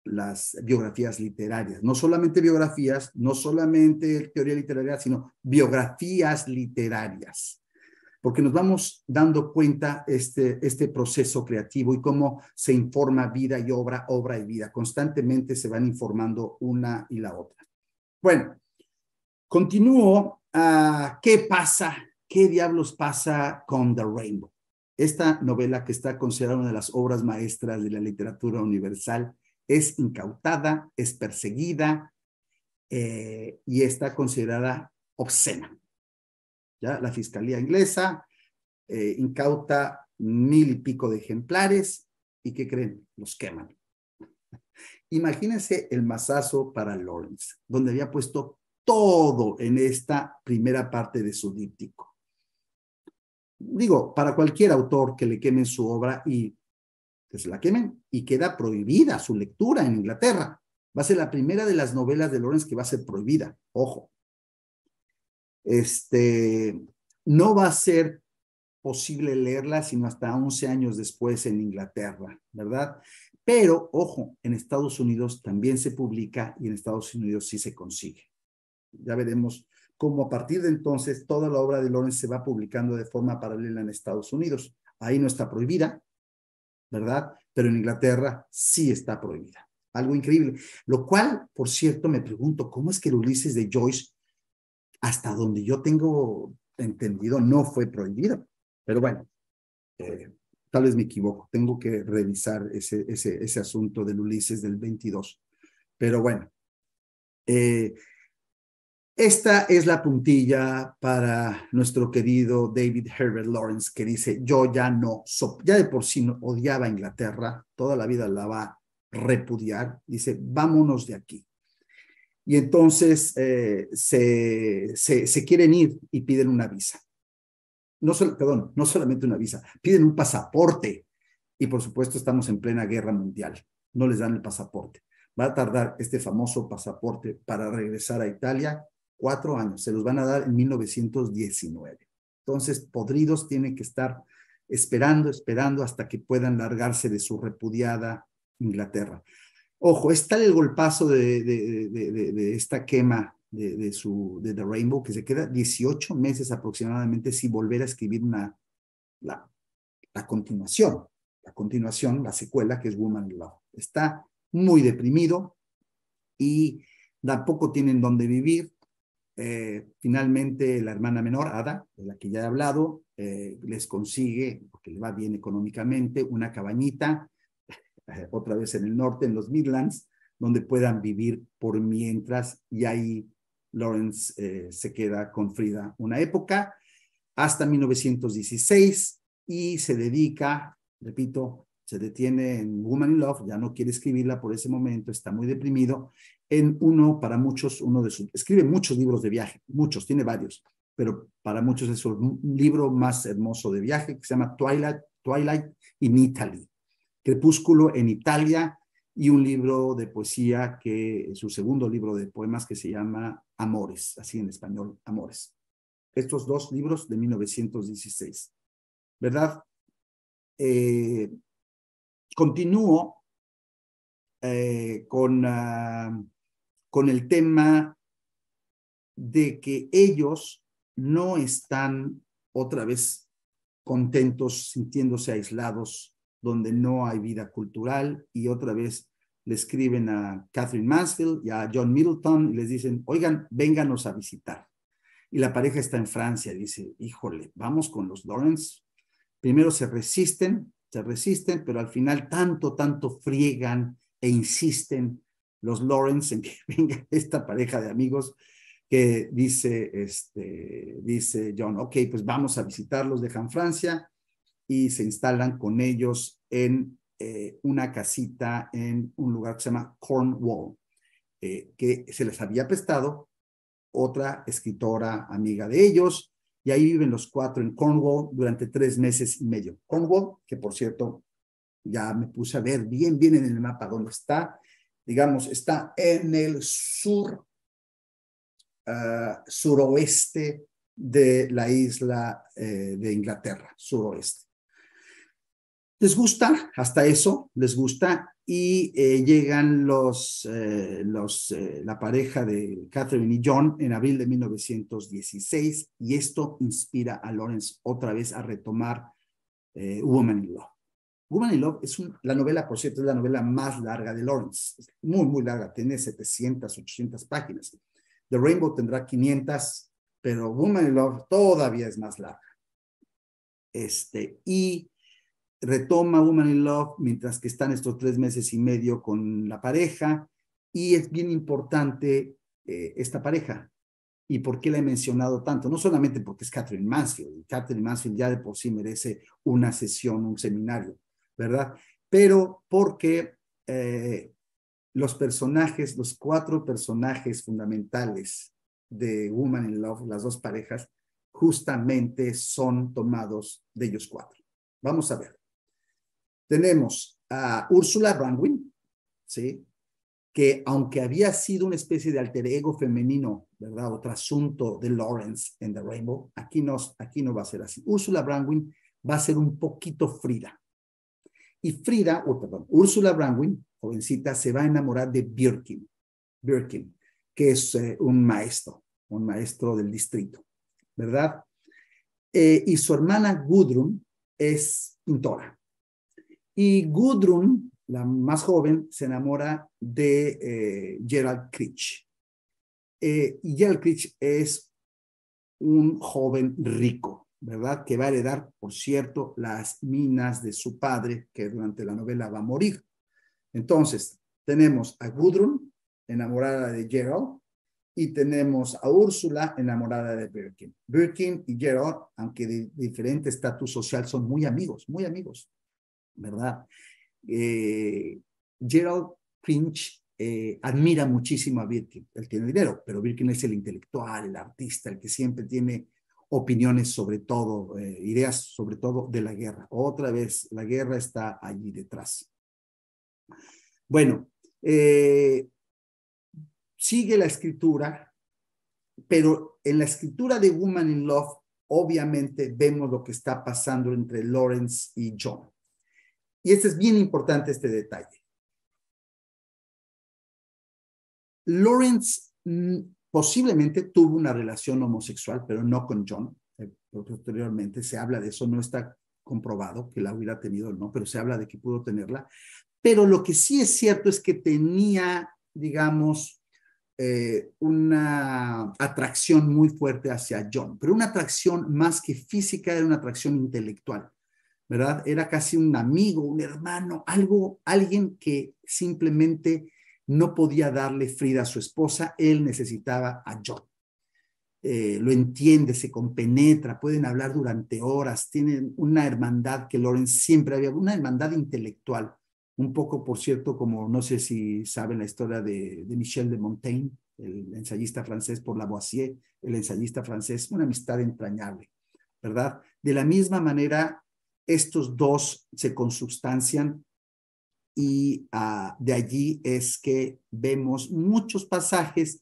las biografías literarias. No solamente biografías, no solamente teoría literaria, sino biografías literarias porque nos vamos dando cuenta este, este proceso creativo y cómo se informa vida y obra, obra y vida. Constantemente se van informando una y la otra. Bueno, continúo. a ah, ¿Qué pasa? ¿Qué diablos pasa con The Rainbow? Esta novela que está considerada una de las obras maestras de la literatura universal es incautada, es perseguida eh, y está considerada obscena. La Fiscalía inglesa eh, incauta mil y pico de ejemplares y ¿qué creen? Los queman. Imagínense el masazo para Lawrence, donde había puesto todo en esta primera parte de su díptico. Digo, para cualquier autor que le quemen su obra y que pues, se la quemen y queda prohibida su lectura en Inglaterra. Va a ser la primera de las novelas de Lawrence que va a ser prohibida. Ojo, este, no va a ser posible leerla sino hasta 11 años después en Inglaterra, ¿verdad? Pero, ojo, en Estados Unidos también se publica y en Estados Unidos sí se consigue. Ya veremos cómo a partir de entonces toda la obra de Lawrence se va publicando de forma paralela en Estados Unidos. Ahí no está prohibida, ¿verdad? Pero en Inglaterra sí está prohibida. Algo increíble. Lo cual, por cierto, me pregunto, ¿cómo es que el Ulises de Joyce hasta donde yo tengo entendido, no fue prohibido, Pero bueno, eh, tal vez me equivoco, tengo que revisar ese, asunto del Ulises del 22. Pero bueno, eh, esta es la puntilla para nuestro querido David Herbert Lawrence, que dice, yo ya no, ya de por sí odiaba a Inglaterra, toda la vida la va a repudiar, dice, vámonos de aquí y entonces eh, se, quieren ir y piden una visa. No perdón, no solamente una visa, piden un pasaporte. Y por supuesto estamos en plena guerra mundial. No les dan el pasaporte. Va a tardar este famoso pasaporte para regresar a Italia cuatro años. Se los van a dar en 1919. Entonces, podridos tienen que estar esperando, esperando hasta que puedan largarse de su repudiada Inglaterra. Ojo, está el golpazo de, de, esta quema de, su, de The Rainbow que se queda 18 meses aproximadamente sin volver a escribir la, la continuación, la continuación, la secuela que es Woman Love. Está muy deprimido y tampoco tienen dónde vivir. Eh, finalmente, la hermana menor, Ada, de la que ya he hablado, eh, les consigue, porque le va bien económicamente, una cabañita eh, otra vez en el norte, en los Midlands, donde puedan vivir por mientras y ahí Lawrence eh, se queda con Frida una época hasta 1916 y se dedica, repito, se detiene en Woman in Love, ya no quiere escribirla por ese momento, está muy deprimido, en uno, para muchos, uno de sus, escribe muchos libros de viaje, muchos, tiene varios, pero para muchos es su libro más hermoso de viaje, que se llama Twilight, Twilight in Italy, Crepúsculo en Italia y un libro de poesía que su segundo libro de poemas que se llama Amores, así en español, Amores. Estos dos libros de 1916, ¿verdad? Eh, continúo eh, con, ah, con el tema de que ellos no están otra vez contentos, sintiéndose aislados donde no hay vida cultural y otra vez le escriben a Catherine Mansfield y a John Middleton y les dicen, oigan, vénganos a visitar. Y la pareja está en Francia, dice, híjole, vamos con los Lawrence. Primero se resisten, se resisten, pero al final tanto, tanto friegan e insisten los Lawrence en que venga esta pareja de amigos que dice, este, dice John, ok, pues vamos a visitarlos, dejan Francia, y se instalan con ellos en eh, una casita en un lugar que se llama Cornwall, eh, que se les había prestado otra escritora amiga de ellos, y ahí viven los cuatro en Cornwall durante tres meses y medio. Cornwall, que por cierto, ya me puse a ver bien, bien en el mapa dónde está, digamos, está en el sur, ah, suroeste de la isla eh, de Inglaterra, suroeste les gusta, hasta eso, les gusta, y eh, llegan los, eh, los eh, la pareja de Catherine y John en abril de 1916, y esto inspira a Lawrence otra vez a retomar Woman in Love. Woman in Love es la novela, por cierto, es la novela más larga de Lawrence, muy, muy larga, tiene 700, 800 páginas. The Rainbow tendrá 500, pero Woman in Love todavía es más larga. Este, y retoma Woman in Love mientras que están estos tres meses y medio con la pareja y es bien importante eh, esta pareja y por qué la he mencionado tanto, no solamente porque es Catherine Mansfield, Catherine Mansfield ya de por sí merece una sesión, un seminario, ¿verdad? Pero porque eh, los personajes, los cuatro personajes fundamentales de Woman in Love, las dos parejas, justamente son tomados de ellos cuatro. Vamos a ver. Tenemos a Úrsula Brandwin, ¿sí? que aunque había sido una especie de alter ego femenino, ¿verdad? O trasunto de Lawrence en The Rainbow, aquí no, aquí no va a ser así. Úrsula Brandwin va a ser un poquito Frida. Y Frida, oh, perdón, Úrsula Brandwin, jovencita, se va a enamorar de Birkin, Birkin, que es eh, un maestro, un maestro del distrito, ¿verdad? Eh, y su hermana Gudrun es pintora, y Gudrun, la más joven, se enamora de eh, Gerald Critch. Eh, y Gerald Critch es un joven rico, ¿verdad? Que va a heredar, por cierto, las minas de su padre, que durante la novela va a morir. Entonces, tenemos a Gudrun, enamorada de Gerald, y tenemos a Úrsula enamorada de Birkin. Birkin y Gerald, aunque de diferente estatus social, son muy amigos, muy amigos. ¿verdad? Eh, Gerald Finch eh, admira muchísimo a Birkin. Él tiene dinero, pero Birkin es el intelectual, el artista, el que siempre tiene opiniones sobre todo, eh, ideas sobre todo de la guerra. Otra vez, la guerra está allí detrás. Bueno, sigue la escritura, pero en la escritura de Woman in Love, obviamente vemos lo que está pasando entre Lawrence y John. Y este es bien importante este detalle. Lawrence mm, posiblemente tuvo una relación homosexual, pero no con John. Eh, posteriormente se habla de eso, no está comprobado que la hubiera tenido o no, pero se habla de que pudo tenerla. Pero lo que sí es cierto es que tenía, digamos, eh, una atracción muy fuerte hacia John, pero una atracción más que física, era una atracción intelectual. ¿verdad? Era casi un amigo, un hermano, algo, alguien que simplemente no podía darle Frida a su esposa, él necesitaba a John. Eh, lo entiende, se compenetra, pueden hablar durante horas, tienen una hermandad que Lorenz siempre había, una hermandad intelectual, un poco, por cierto, como no sé si saben la historia de, de Michel de Montaigne, el ensayista francés por Lavoisier, el ensayista francés, una amistad entrañable, ¿verdad? De la misma manera, estos dos se consubstancian y ah, de allí es que vemos muchos pasajes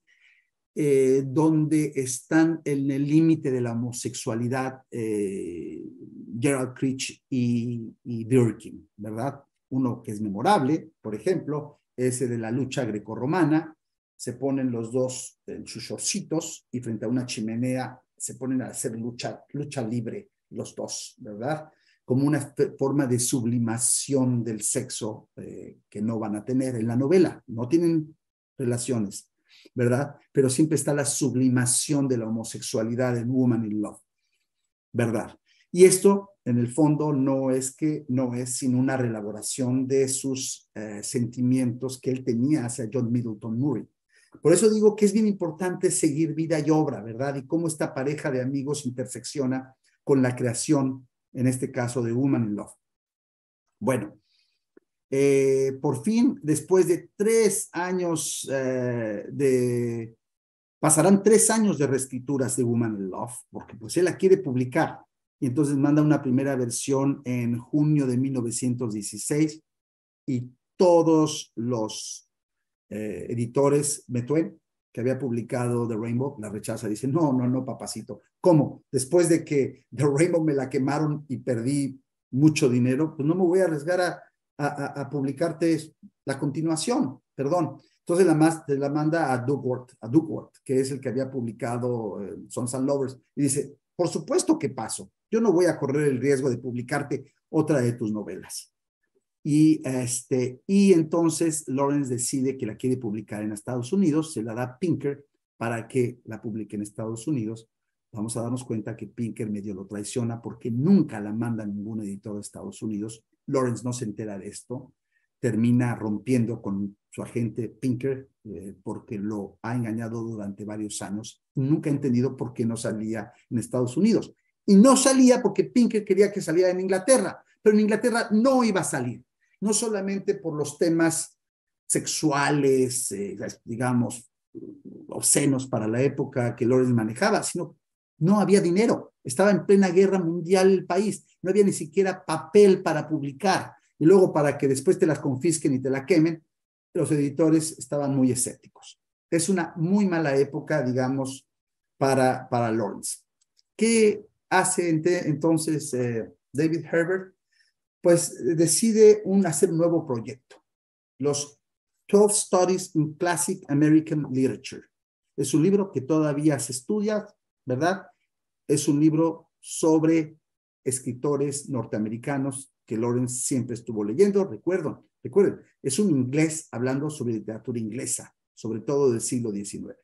eh, donde están en el límite de la homosexualidad eh, Gerald Creech y, Birkin, ¿verdad? Uno que es memorable, por ejemplo, ese de la lucha grecorromana, se ponen los dos en sus shortcitos y frente a una chimenea se ponen a hacer lucha, lucha libre los dos, ¿verdad? como una forma de sublimación del sexo eh, que no van a tener en la novela. No tienen relaciones, ¿verdad? Pero siempre está la sublimación de la homosexualidad en Woman in Love, ¿verdad? Y esto, en el fondo, no es que no es sino una relaboración de sus eh, sentimientos que él tenía hacia John Middleton Murray. Por eso digo que es bien importante seguir vida y obra, ¿verdad? Y cómo esta pareja de amigos intersecciona con la creación en este caso de Woman in Love. Bueno, eh, por fin, después de tres años eh, de... Pasarán tres años de reescrituras de Woman in Love, porque pues él la quiere publicar. Y entonces manda una primera versión en junio de 1916 y todos los eh, editores, Metuen, que había publicado The Rainbow, la rechaza, dice, no, no, no, papacito, ¿cómo? Después de que The Rainbow me la quemaron y perdí mucho dinero, pues no me voy a arriesgar a, publicarte la continuación, perdón. Entonces la, manda a Duckworth, a que es el que había publicado eh, Sons and Lovers, y dice, por supuesto que paso, yo no voy a correr el riesgo de publicarte otra de tus novelas. Y, este, y entonces Lawrence decide que la quiere publicar en Estados Unidos, se la da Pinker para que la publique en Estados Unidos. Vamos a darnos cuenta que Pinker medio lo traiciona porque nunca la manda ningún editor de Estados Unidos. Lawrence no se entera de esto, termina rompiendo con su agente Pinker eh, porque lo ha engañado durante varios años. Nunca ha entendido por qué no salía en Estados Unidos. Y no salía porque Pinker quería que saliera en Inglaterra, pero en Inglaterra no iba a salir no solamente por los temas sexuales, eh, digamos, obscenos para la época que Lawrence manejaba, sino no había dinero, estaba en plena guerra mundial el país, no había ni siquiera papel para publicar y luego para que después te las confisquen y te la quemen, los editores estaban muy escépticos. Es una muy mala época, digamos, para, para Lawrence. ¿Qué hace entonces eh, David Herbert? pues decide un, hacer un nuevo proyecto, los 12 Studies in Classic American Literature. Es un libro que todavía se estudia, ¿verdad? Es un libro sobre escritores norteamericanos que Lawrence siempre estuvo leyendo. Recuerdo, recuerden, es un inglés hablando sobre literatura inglesa, sobre todo del siglo XIX.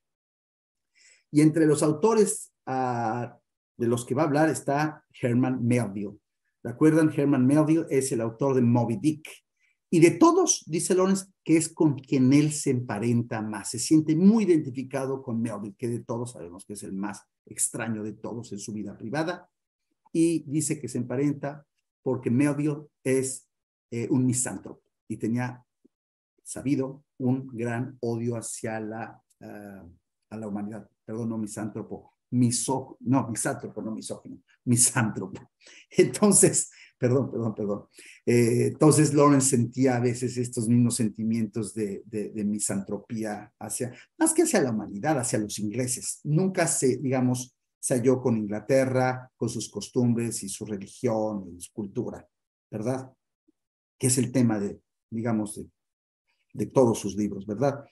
Y entre los autores ah, de los que va a hablar está Herman Melville. ¿De acuerdan? Herman Melville es el autor de Moby Dick. Y de todos, dice Lawrence, que es con quien él se emparenta más. Se siente muy identificado con Melville, que de todos sabemos que es el más extraño de todos en su vida privada. Y dice que se emparenta porque Melville es eh, un misántropo y tenía sabido un gran odio hacia la, ah, la humanidad. Perdón, no misántropo, miso, no, misántropo, no misógino misántropo. Entonces, perdón, perdón, perdón. Eh, entonces Lawrence sentía a veces estos mismos sentimientos de, misantropía hacia, más que hacia la humanidad, hacia los ingleses. Nunca se, digamos, se halló con Inglaterra, con sus costumbres y su religión y su cultura, ¿verdad? Que es el tema de, digamos, de todos sus libros, ¿verdad?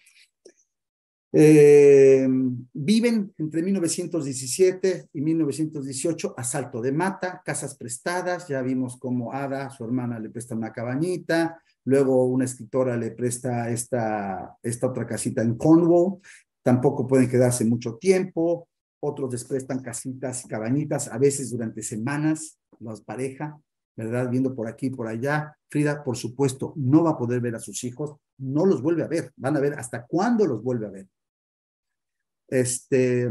Eh, viven entre 1917 y 1918 a de mata, casas prestadas, ya vimos cómo Ada, su hermana, le presta una cabañita, luego una escritora le presta esta, esta otra casita en Cornwall, tampoco pueden quedarse mucho tiempo, otros les prestan casitas y cabañitas, a veces durante semanas, las pareja, ¿verdad? Viendo por aquí y por allá. Frida, por supuesto, no va a poder ver a sus hijos, no los vuelve a ver, van a ver hasta cuándo los vuelve a ver. Este,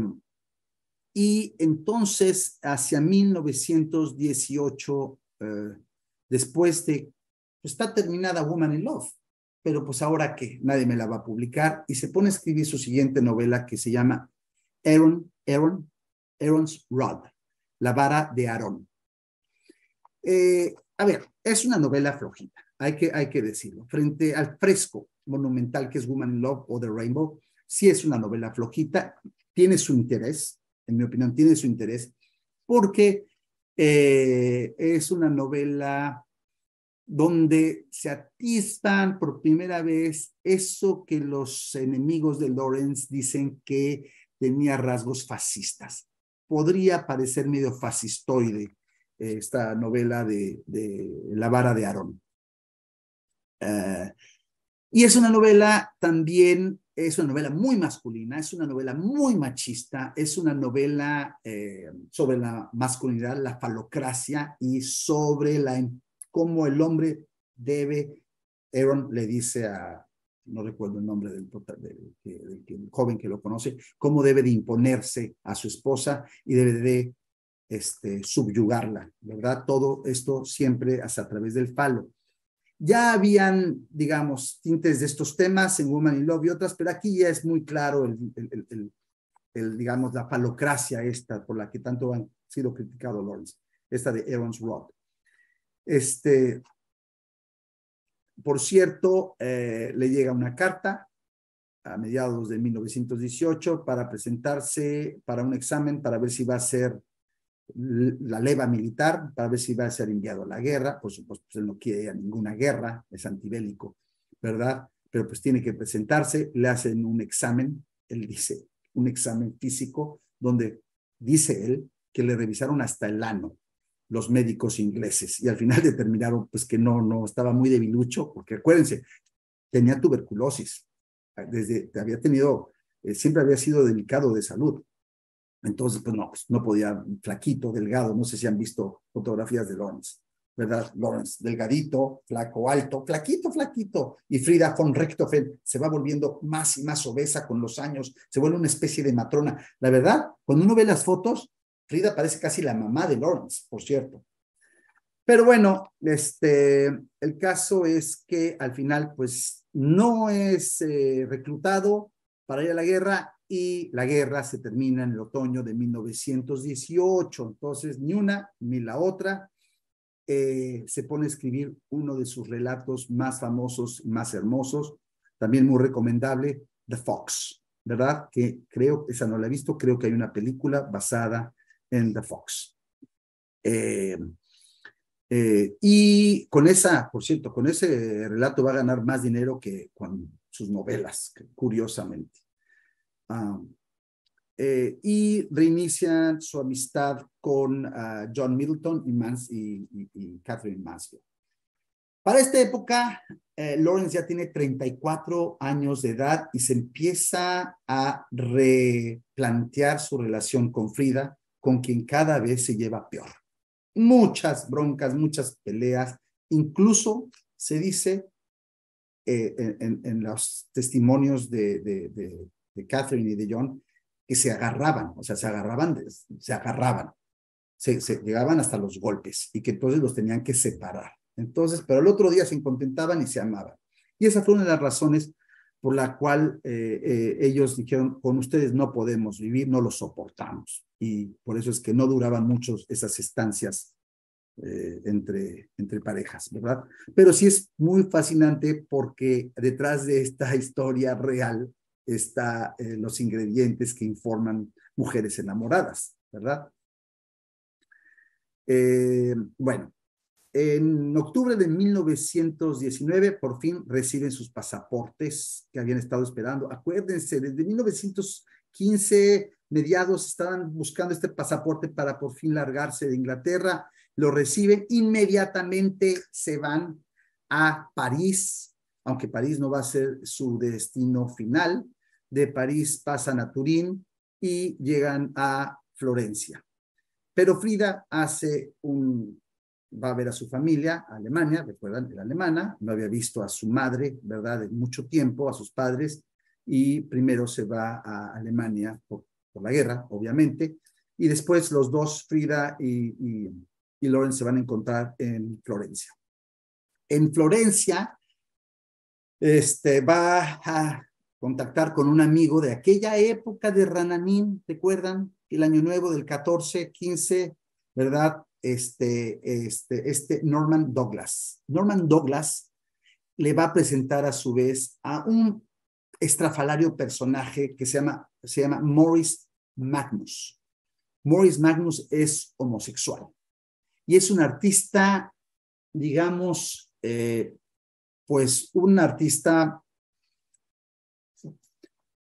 y entonces, hacia 1918, eh, después de, pues, está terminada Woman in Love, pero pues ahora que nadie me la va a publicar, y se pone a escribir su siguiente novela que se llama Aaron, Aaron, Aaron's Rod, La vara de Aaron eh, a ver, es una novela flojita, hay que, hay que decirlo, frente al fresco monumental que es Woman in Love o The Rainbow, Sí es una novela flojita, tiene su interés, en mi opinión, tiene su interés, porque eh, es una novela donde se atisban por primera vez eso que los enemigos de Lawrence dicen que tenía rasgos fascistas. Podría parecer medio fascistoide eh, esta novela de, La vara de Aarón. Eh, y es una novela también es una novela muy masculina, es una novela muy machista, es una novela eh, sobre la masculinidad, la falocracia y sobre la, em, cómo el hombre debe, Aaron le dice a, no recuerdo el nombre del, joven que lo conoce, cómo debe de imponerse a su esposa y debe de este, subyugarla, ¿verdad? Todo esto siempre hasta a través del falo. Ya habían, digamos, tintes de estos temas en Woman in Love y otras, pero aquí ya es muy claro el, digamos, la falocracia esta por la que tanto han sido criticados Lawrence, esta de Aaron's Rod. Este, por cierto, eh, le llega una carta a mediados de 1918 para presentarse para un examen para ver si va a ser la leva militar para ver si va a ser enviado a la guerra. Por supuesto, pues él no quiere a ninguna guerra, es antibélico, ¿verdad? Pero pues tiene que presentarse, le hacen un examen, él dice, un examen físico, donde dice él que le revisaron hasta el ano los médicos ingleses y al final determinaron pues que no, no, estaba muy debilucho, porque acuérdense, tenía tuberculosis, desde había tenido, eh, siempre había sido delicado de salud, entonces, pues no, pues no podía, flaquito, delgado, no sé si han visto fotografías de Lawrence, ¿verdad? Lawrence, delgadito, flaco, alto, flaquito, flaquito. Y Frida von Richthofen se va volviendo más y más obesa con los años, se vuelve una especie de matrona. La verdad, cuando uno ve las fotos, Frida parece casi la mamá de Lawrence, por cierto. Pero bueno, este, el caso es que al final, pues no es eh, reclutado para ir a la guerra y la guerra se termina en el otoño de 1918. Entonces, ni una ni la otra eh, se pone a escribir uno de sus relatos más famosos, y más hermosos, también muy recomendable, The Fox, ¿verdad? Que creo, que esa no la he visto, creo que hay una película basada en The Fox. Eh, eh, y con esa, por cierto, con ese relato va a ganar más dinero que con sus novelas, curiosamente. Ah, eh, y reinicia su amistad con ah, John Middleton y, Mans y, Catherine Maslow. Para esta época, eh, Lawrence ya tiene 34 años de edad y se empieza a replantear su relación con Frida, con quien cada vez se lleva peor. Muchas broncas, muchas peleas, incluso se dice eh, en, los testimonios de, de de Catherine y de John, que se agarraban, o sea, se agarraban, se agarraban, se, llegaban hasta los golpes y que entonces los tenían que separar. Entonces, pero al otro día se contentaban y se amaban. Y esa fue una de las razones por la cual eh, eh, ellos dijeron, con ustedes no podemos vivir, no los soportamos. Y por eso es que no duraban mucho esas estancias eh, entre, entre parejas, ¿verdad? Pero sí es muy fascinante porque detrás de esta historia real está, eh, los ingredientes que informan mujeres enamoradas, ¿verdad? Eh, bueno, en octubre de 1919 por fin reciben sus pasaportes que habían estado esperando. Acuérdense, desde 1915 mediados estaban buscando este pasaporte para por fin largarse de Inglaterra. Lo reciben, inmediatamente se van a París, aunque París no va a ser su destino final, de París pasan a Turín y llegan a Florencia. Pero Frida hace un, va a ver a su familia, a Alemania, recuerdan, era alemana, no había visto a su madre, ¿verdad?, en mucho tiempo, a sus padres, y primero se va a Alemania por, la guerra, obviamente, y después los dos, Frida y, y, se van a encontrar en Florencia. En Florencia, este, va a contactar con un amigo de aquella época de ¿te ¿recuerdan? El año nuevo del 14, 15, ¿verdad? Este, este, este Norman Douglas. Norman Douglas le va a presentar a su vez a un estrafalario personaje que se llama, se llama Morris Magnus. Morris Magnus es homosexual y es un artista, digamos, eh, pues un artista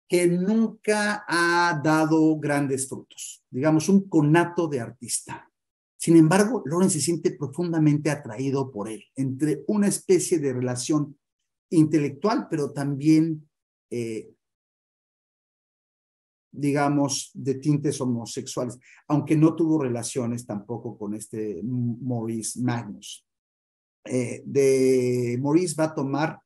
que nunca ha dado grandes frutos, digamos, un conato de artista. Sin embargo, Loren se siente profundamente atraído por él, entre una especie de relación intelectual, pero también, eh, digamos, de tintes homosexuales, aunque no tuvo relaciones tampoco con este Maurice Magnus. Eh, de Maurice va a tomar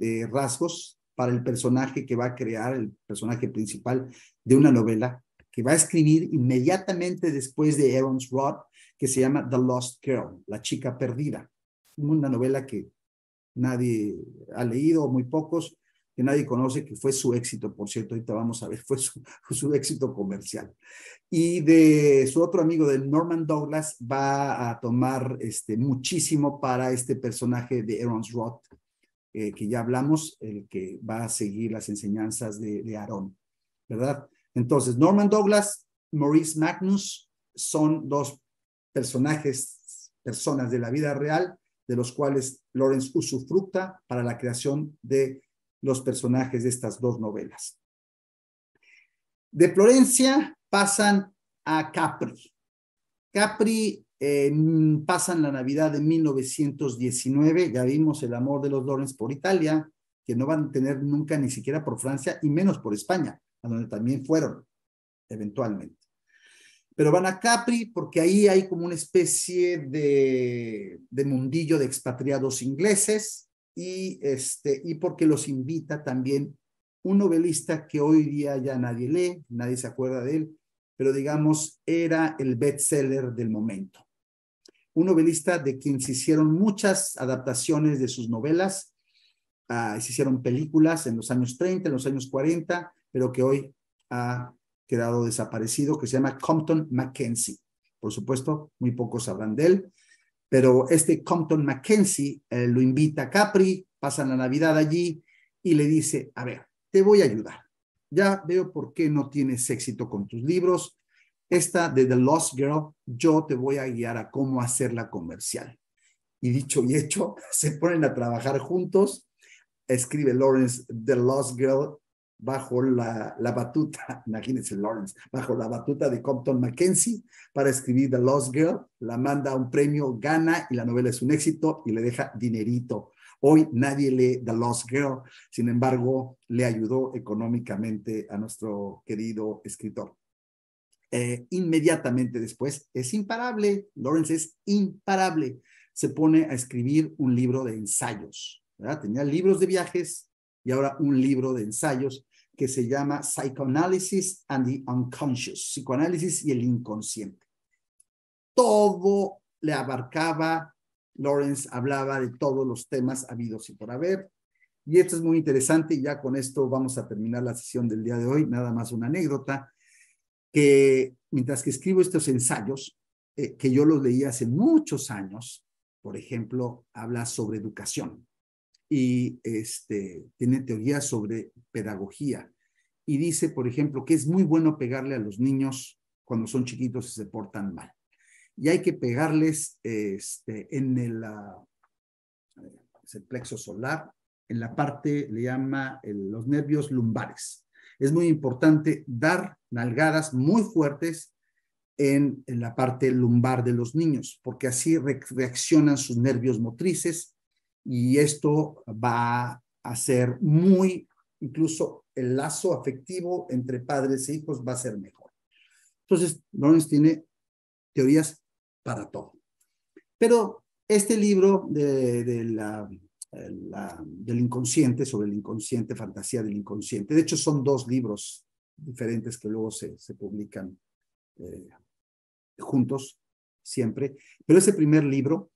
eh, rasgos para el personaje que va a crear, el personaje principal de una novela que va a escribir inmediatamente después de Aaron's Rod, que se llama The Lost Girl, La Chica Perdida. Una novela que nadie ha leído, muy pocos, que nadie conoce, que fue su éxito, por cierto, ahorita vamos a ver, fue su, éxito comercial. Y de su otro amigo, de Norman Douglas, va a tomar este, muchísimo para este personaje de Aaron's Rod. Eh, que ya hablamos, el que va a seguir las enseñanzas de, Aarón, ¿verdad? Entonces, Norman Douglas, Maurice Magnus son dos personajes, personas de la vida real, de los cuales Lawrence usufructa para la creación de los personajes de estas dos novelas. De Florencia pasan a Capri. Capri pasan la Navidad de 1919, ya vimos el amor de los Lorenz por Italia, que no van a tener nunca ni siquiera por Francia y menos por España, a donde también fueron eventualmente. Pero van a Capri porque ahí hay como una especie de, mundillo de expatriados ingleses y, este, y porque los invita también un novelista que hoy día ya nadie lee, nadie se acuerda de él, pero digamos era el bestseller del momento un novelista de quien se hicieron muchas adaptaciones de sus novelas, ah, se hicieron películas en los años 30, en los años 40, pero que hoy ha quedado desaparecido, que se llama Compton Mackenzie. Por supuesto, muy pocos sabrán de él, pero este Compton Mackenzie eh, lo invita a Capri, pasan la Navidad allí y le dice, a ver, te voy a ayudar. Ya veo por qué no tienes éxito con tus libros, esta de The Lost Girl, yo te voy a guiar a cómo hacerla comercial. Y dicho y hecho, se ponen a trabajar juntos. Escribe Lawrence The Lost Girl bajo la, la batuta, imagínense Lawrence, bajo la batuta de Compton Mackenzie para escribir The Lost Girl, la manda a un premio, gana y la novela es un éxito y le deja dinerito. Hoy nadie lee The Lost Girl, sin embargo, le ayudó económicamente a nuestro querido escritor. Eh, inmediatamente después es imparable. Lawrence es imparable. Se pone a escribir un libro de ensayos. ¿verdad? Tenía libros de viajes y ahora un libro de ensayos que se llama Psychoanalysis and the Unconscious, psicoanálisis y el inconsciente. Todo le abarcaba, Lawrence hablaba de todos los temas habidos y por haber, y esto es muy interesante y ya con esto vamos a terminar la sesión del día de hoy. Nada más una anécdota que mientras que escribo estos ensayos, eh, que yo los leí hace muchos años, por ejemplo, habla sobre educación y este, tiene teorías sobre pedagogía y dice, por ejemplo, que es muy bueno pegarle a los niños cuando son chiquitos y se portan mal. Y hay que pegarles este, en el, ah, plexo solar, en la parte, le llama los nervios lumbares es muy importante dar nalgadas muy fuertes en, la parte lumbar de los niños, porque así reaccionan sus nervios motrices y esto va a ser muy, incluso el lazo afectivo entre padres e hijos va a ser mejor. Entonces, Lawrence tiene teorías para todo. Pero este libro de la eh, del inconsciente, sobre el inconsciente, fantasía del inconsciente. De hecho, son dos libros diferentes que luego se, se publican eh, juntos siempre. Pero ese primer libro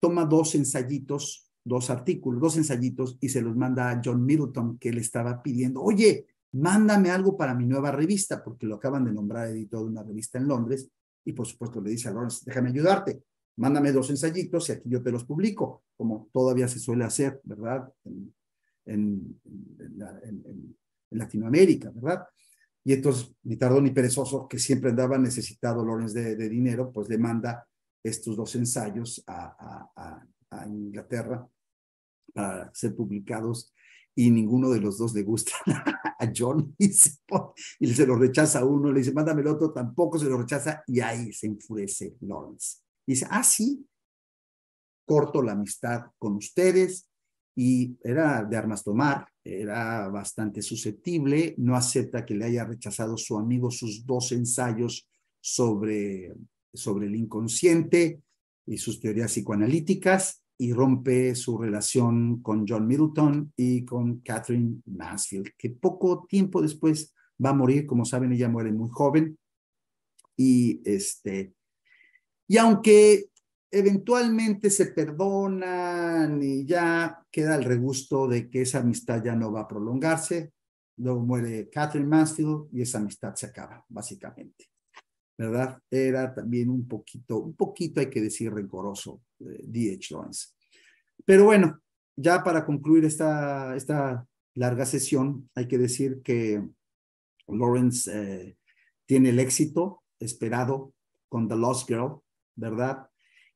toma dos ensayitos, dos artículos, dos ensayitos y se los manda a John Middleton, que le estaba pidiendo, oye, mándame algo para mi nueva revista, porque lo acaban de nombrar editor de una revista en Londres. Y por supuesto le dice a Lawrence, déjame ayudarte mándame dos ensayitos y aquí yo te los publico, como todavía se suele hacer, ¿verdad? En, Latinoamérica, ¿verdad? Y entonces, ni tardón ni perezoso, que siempre andaba necesitado Lawrence de, dinero, pues le manda estos dos ensayos a, Inglaterra para ser publicados y ninguno de los dos le gusta a John y se, lo rechaza uno, le dice, mándame el otro, tampoco se lo rechaza y ahí se enfurece Lawrence. Dice, ah, sí, corto la amistad con ustedes y era de armas tomar, era bastante susceptible, no acepta que le haya rechazado su amigo sus dos ensayos sobre, sobre el inconsciente y sus teorías psicoanalíticas y rompe su relación con John Middleton y con Catherine Mansfield, que poco tiempo después va a morir, como saben, ella muere muy joven y este y aunque eventualmente se perdonan y ya queda el regusto de que esa amistad ya no va a prolongarse, luego muere Catherine Mansfield y esa amistad se acaba, básicamente. ¿Verdad? Era también un poquito, un poquito hay que decir rencoroso, D.H. Eh, Lawrence. Pero bueno, ya para concluir esta, esta larga sesión, hay que decir que Lawrence eh, tiene el éxito esperado con The Lost Girl, ¿verdad?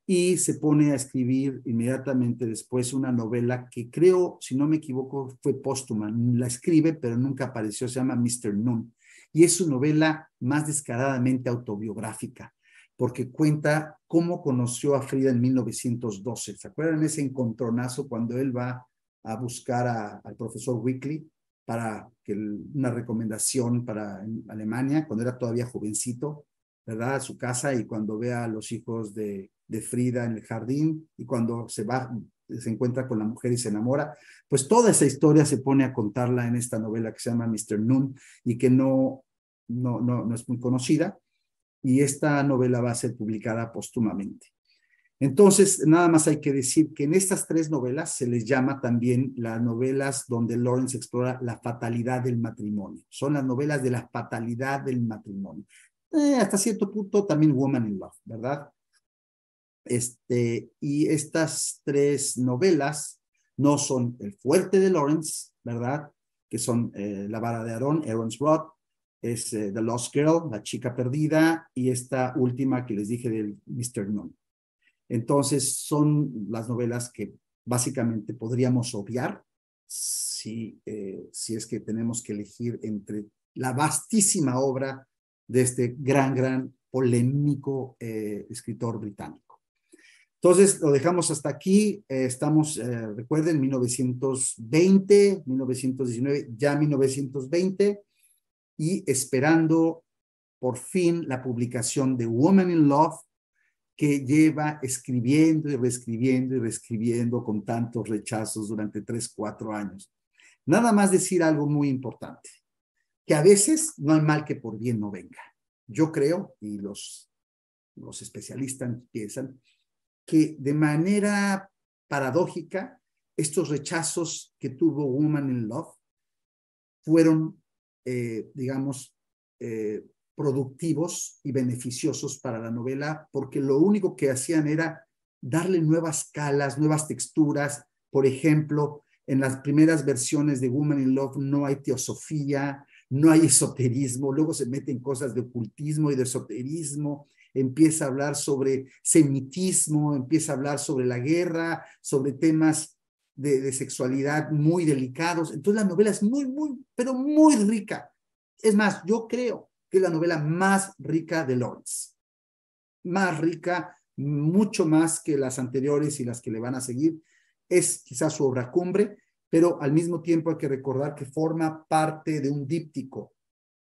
Y se pone a escribir inmediatamente después una novela que creo, si no me equivoco, fue póstuma. La escribe, pero nunca apareció, se llama Mr. Noon. Y es su novela más descaradamente autobiográfica, porque cuenta cómo conoció a Frida en 1912. ¿Se acuerdan ese encontronazo cuando él va a buscar al profesor weekly para que, una recomendación para Alemania, cuando era todavía jovencito? ¿verdad? A su casa y cuando ve a los hijos de, Frida en el jardín y cuando se va, se encuentra con la mujer y se enamora, pues toda esa historia se pone a contarla en esta novela que se llama Mr. Noon y que no, no, no es muy conocida y esta novela va a ser publicada póstumamente. Entonces, nada más hay que decir que en estas tres novelas se les llama también las novelas donde Lawrence explora la fatalidad del matrimonio. Son las novelas de la fatalidad del matrimonio. Eh, hasta cierto punto también Woman in Love, ¿verdad? Este, y estas tres novelas no son El Fuerte de Lawrence, ¿verdad? Que son eh, La Vara de Aarón, Aaron's Rod, es eh, The Lost Girl, La Chica Perdida, y esta última que les dije del Mr. Noon. Entonces, son las novelas que básicamente podríamos obviar si, si es que tenemos que elegir entre la vastísima obra de este gran, gran polémico eh, escritor británico. Entonces, lo dejamos hasta aquí. Eh, estamos, eh, recuerden, 1920, 1919, ya 1920, y esperando por fin la publicación de Woman in Love, que lleva escribiendo y reescribiendo y reescribiendo con tantos rechazos durante tres, cuatro años. Nada más decir algo muy importante que a veces no hay mal que por bien no venga. Yo creo, y los, los especialistas piensan, que de manera paradójica, estos rechazos que tuvo Woman in Love fueron, eh, digamos, eh, productivos y beneficiosos para la novela, porque lo único que hacían era darle nuevas calas, nuevas texturas. Por ejemplo, en las primeras versiones de Woman in Love no hay teosofía, no hay esoterismo, luego se meten cosas de ocultismo y de esoterismo, empieza a hablar sobre semitismo, empieza a hablar sobre la guerra, sobre temas de, de, sexualidad muy delicados. Entonces la novela es muy, muy, pero muy rica. Es más, yo creo que es la novela más rica de Lawrence. Más rica, mucho más que las anteriores y las que le van a seguir. Es quizás su obra cumbre pero al mismo tiempo hay que recordar que forma parte de un díptico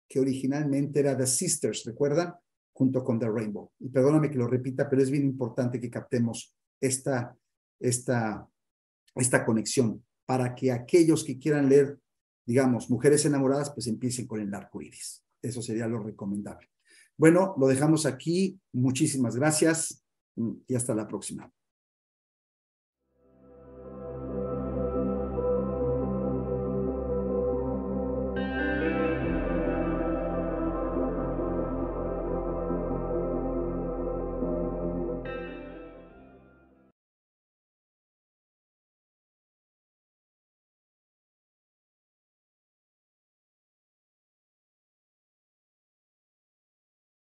que originalmente era The Sisters, ¿recuerdan? Junto con The Rainbow. Y perdóname que lo repita, pero es bien importante que captemos esta, esta, esta conexión para que aquellos que quieran leer, digamos, Mujeres Enamoradas, pues empiecen con el arco iris. Eso sería lo recomendable. Bueno, lo dejamos aquí. Muchísimas gracias mm, y hasta la próxima.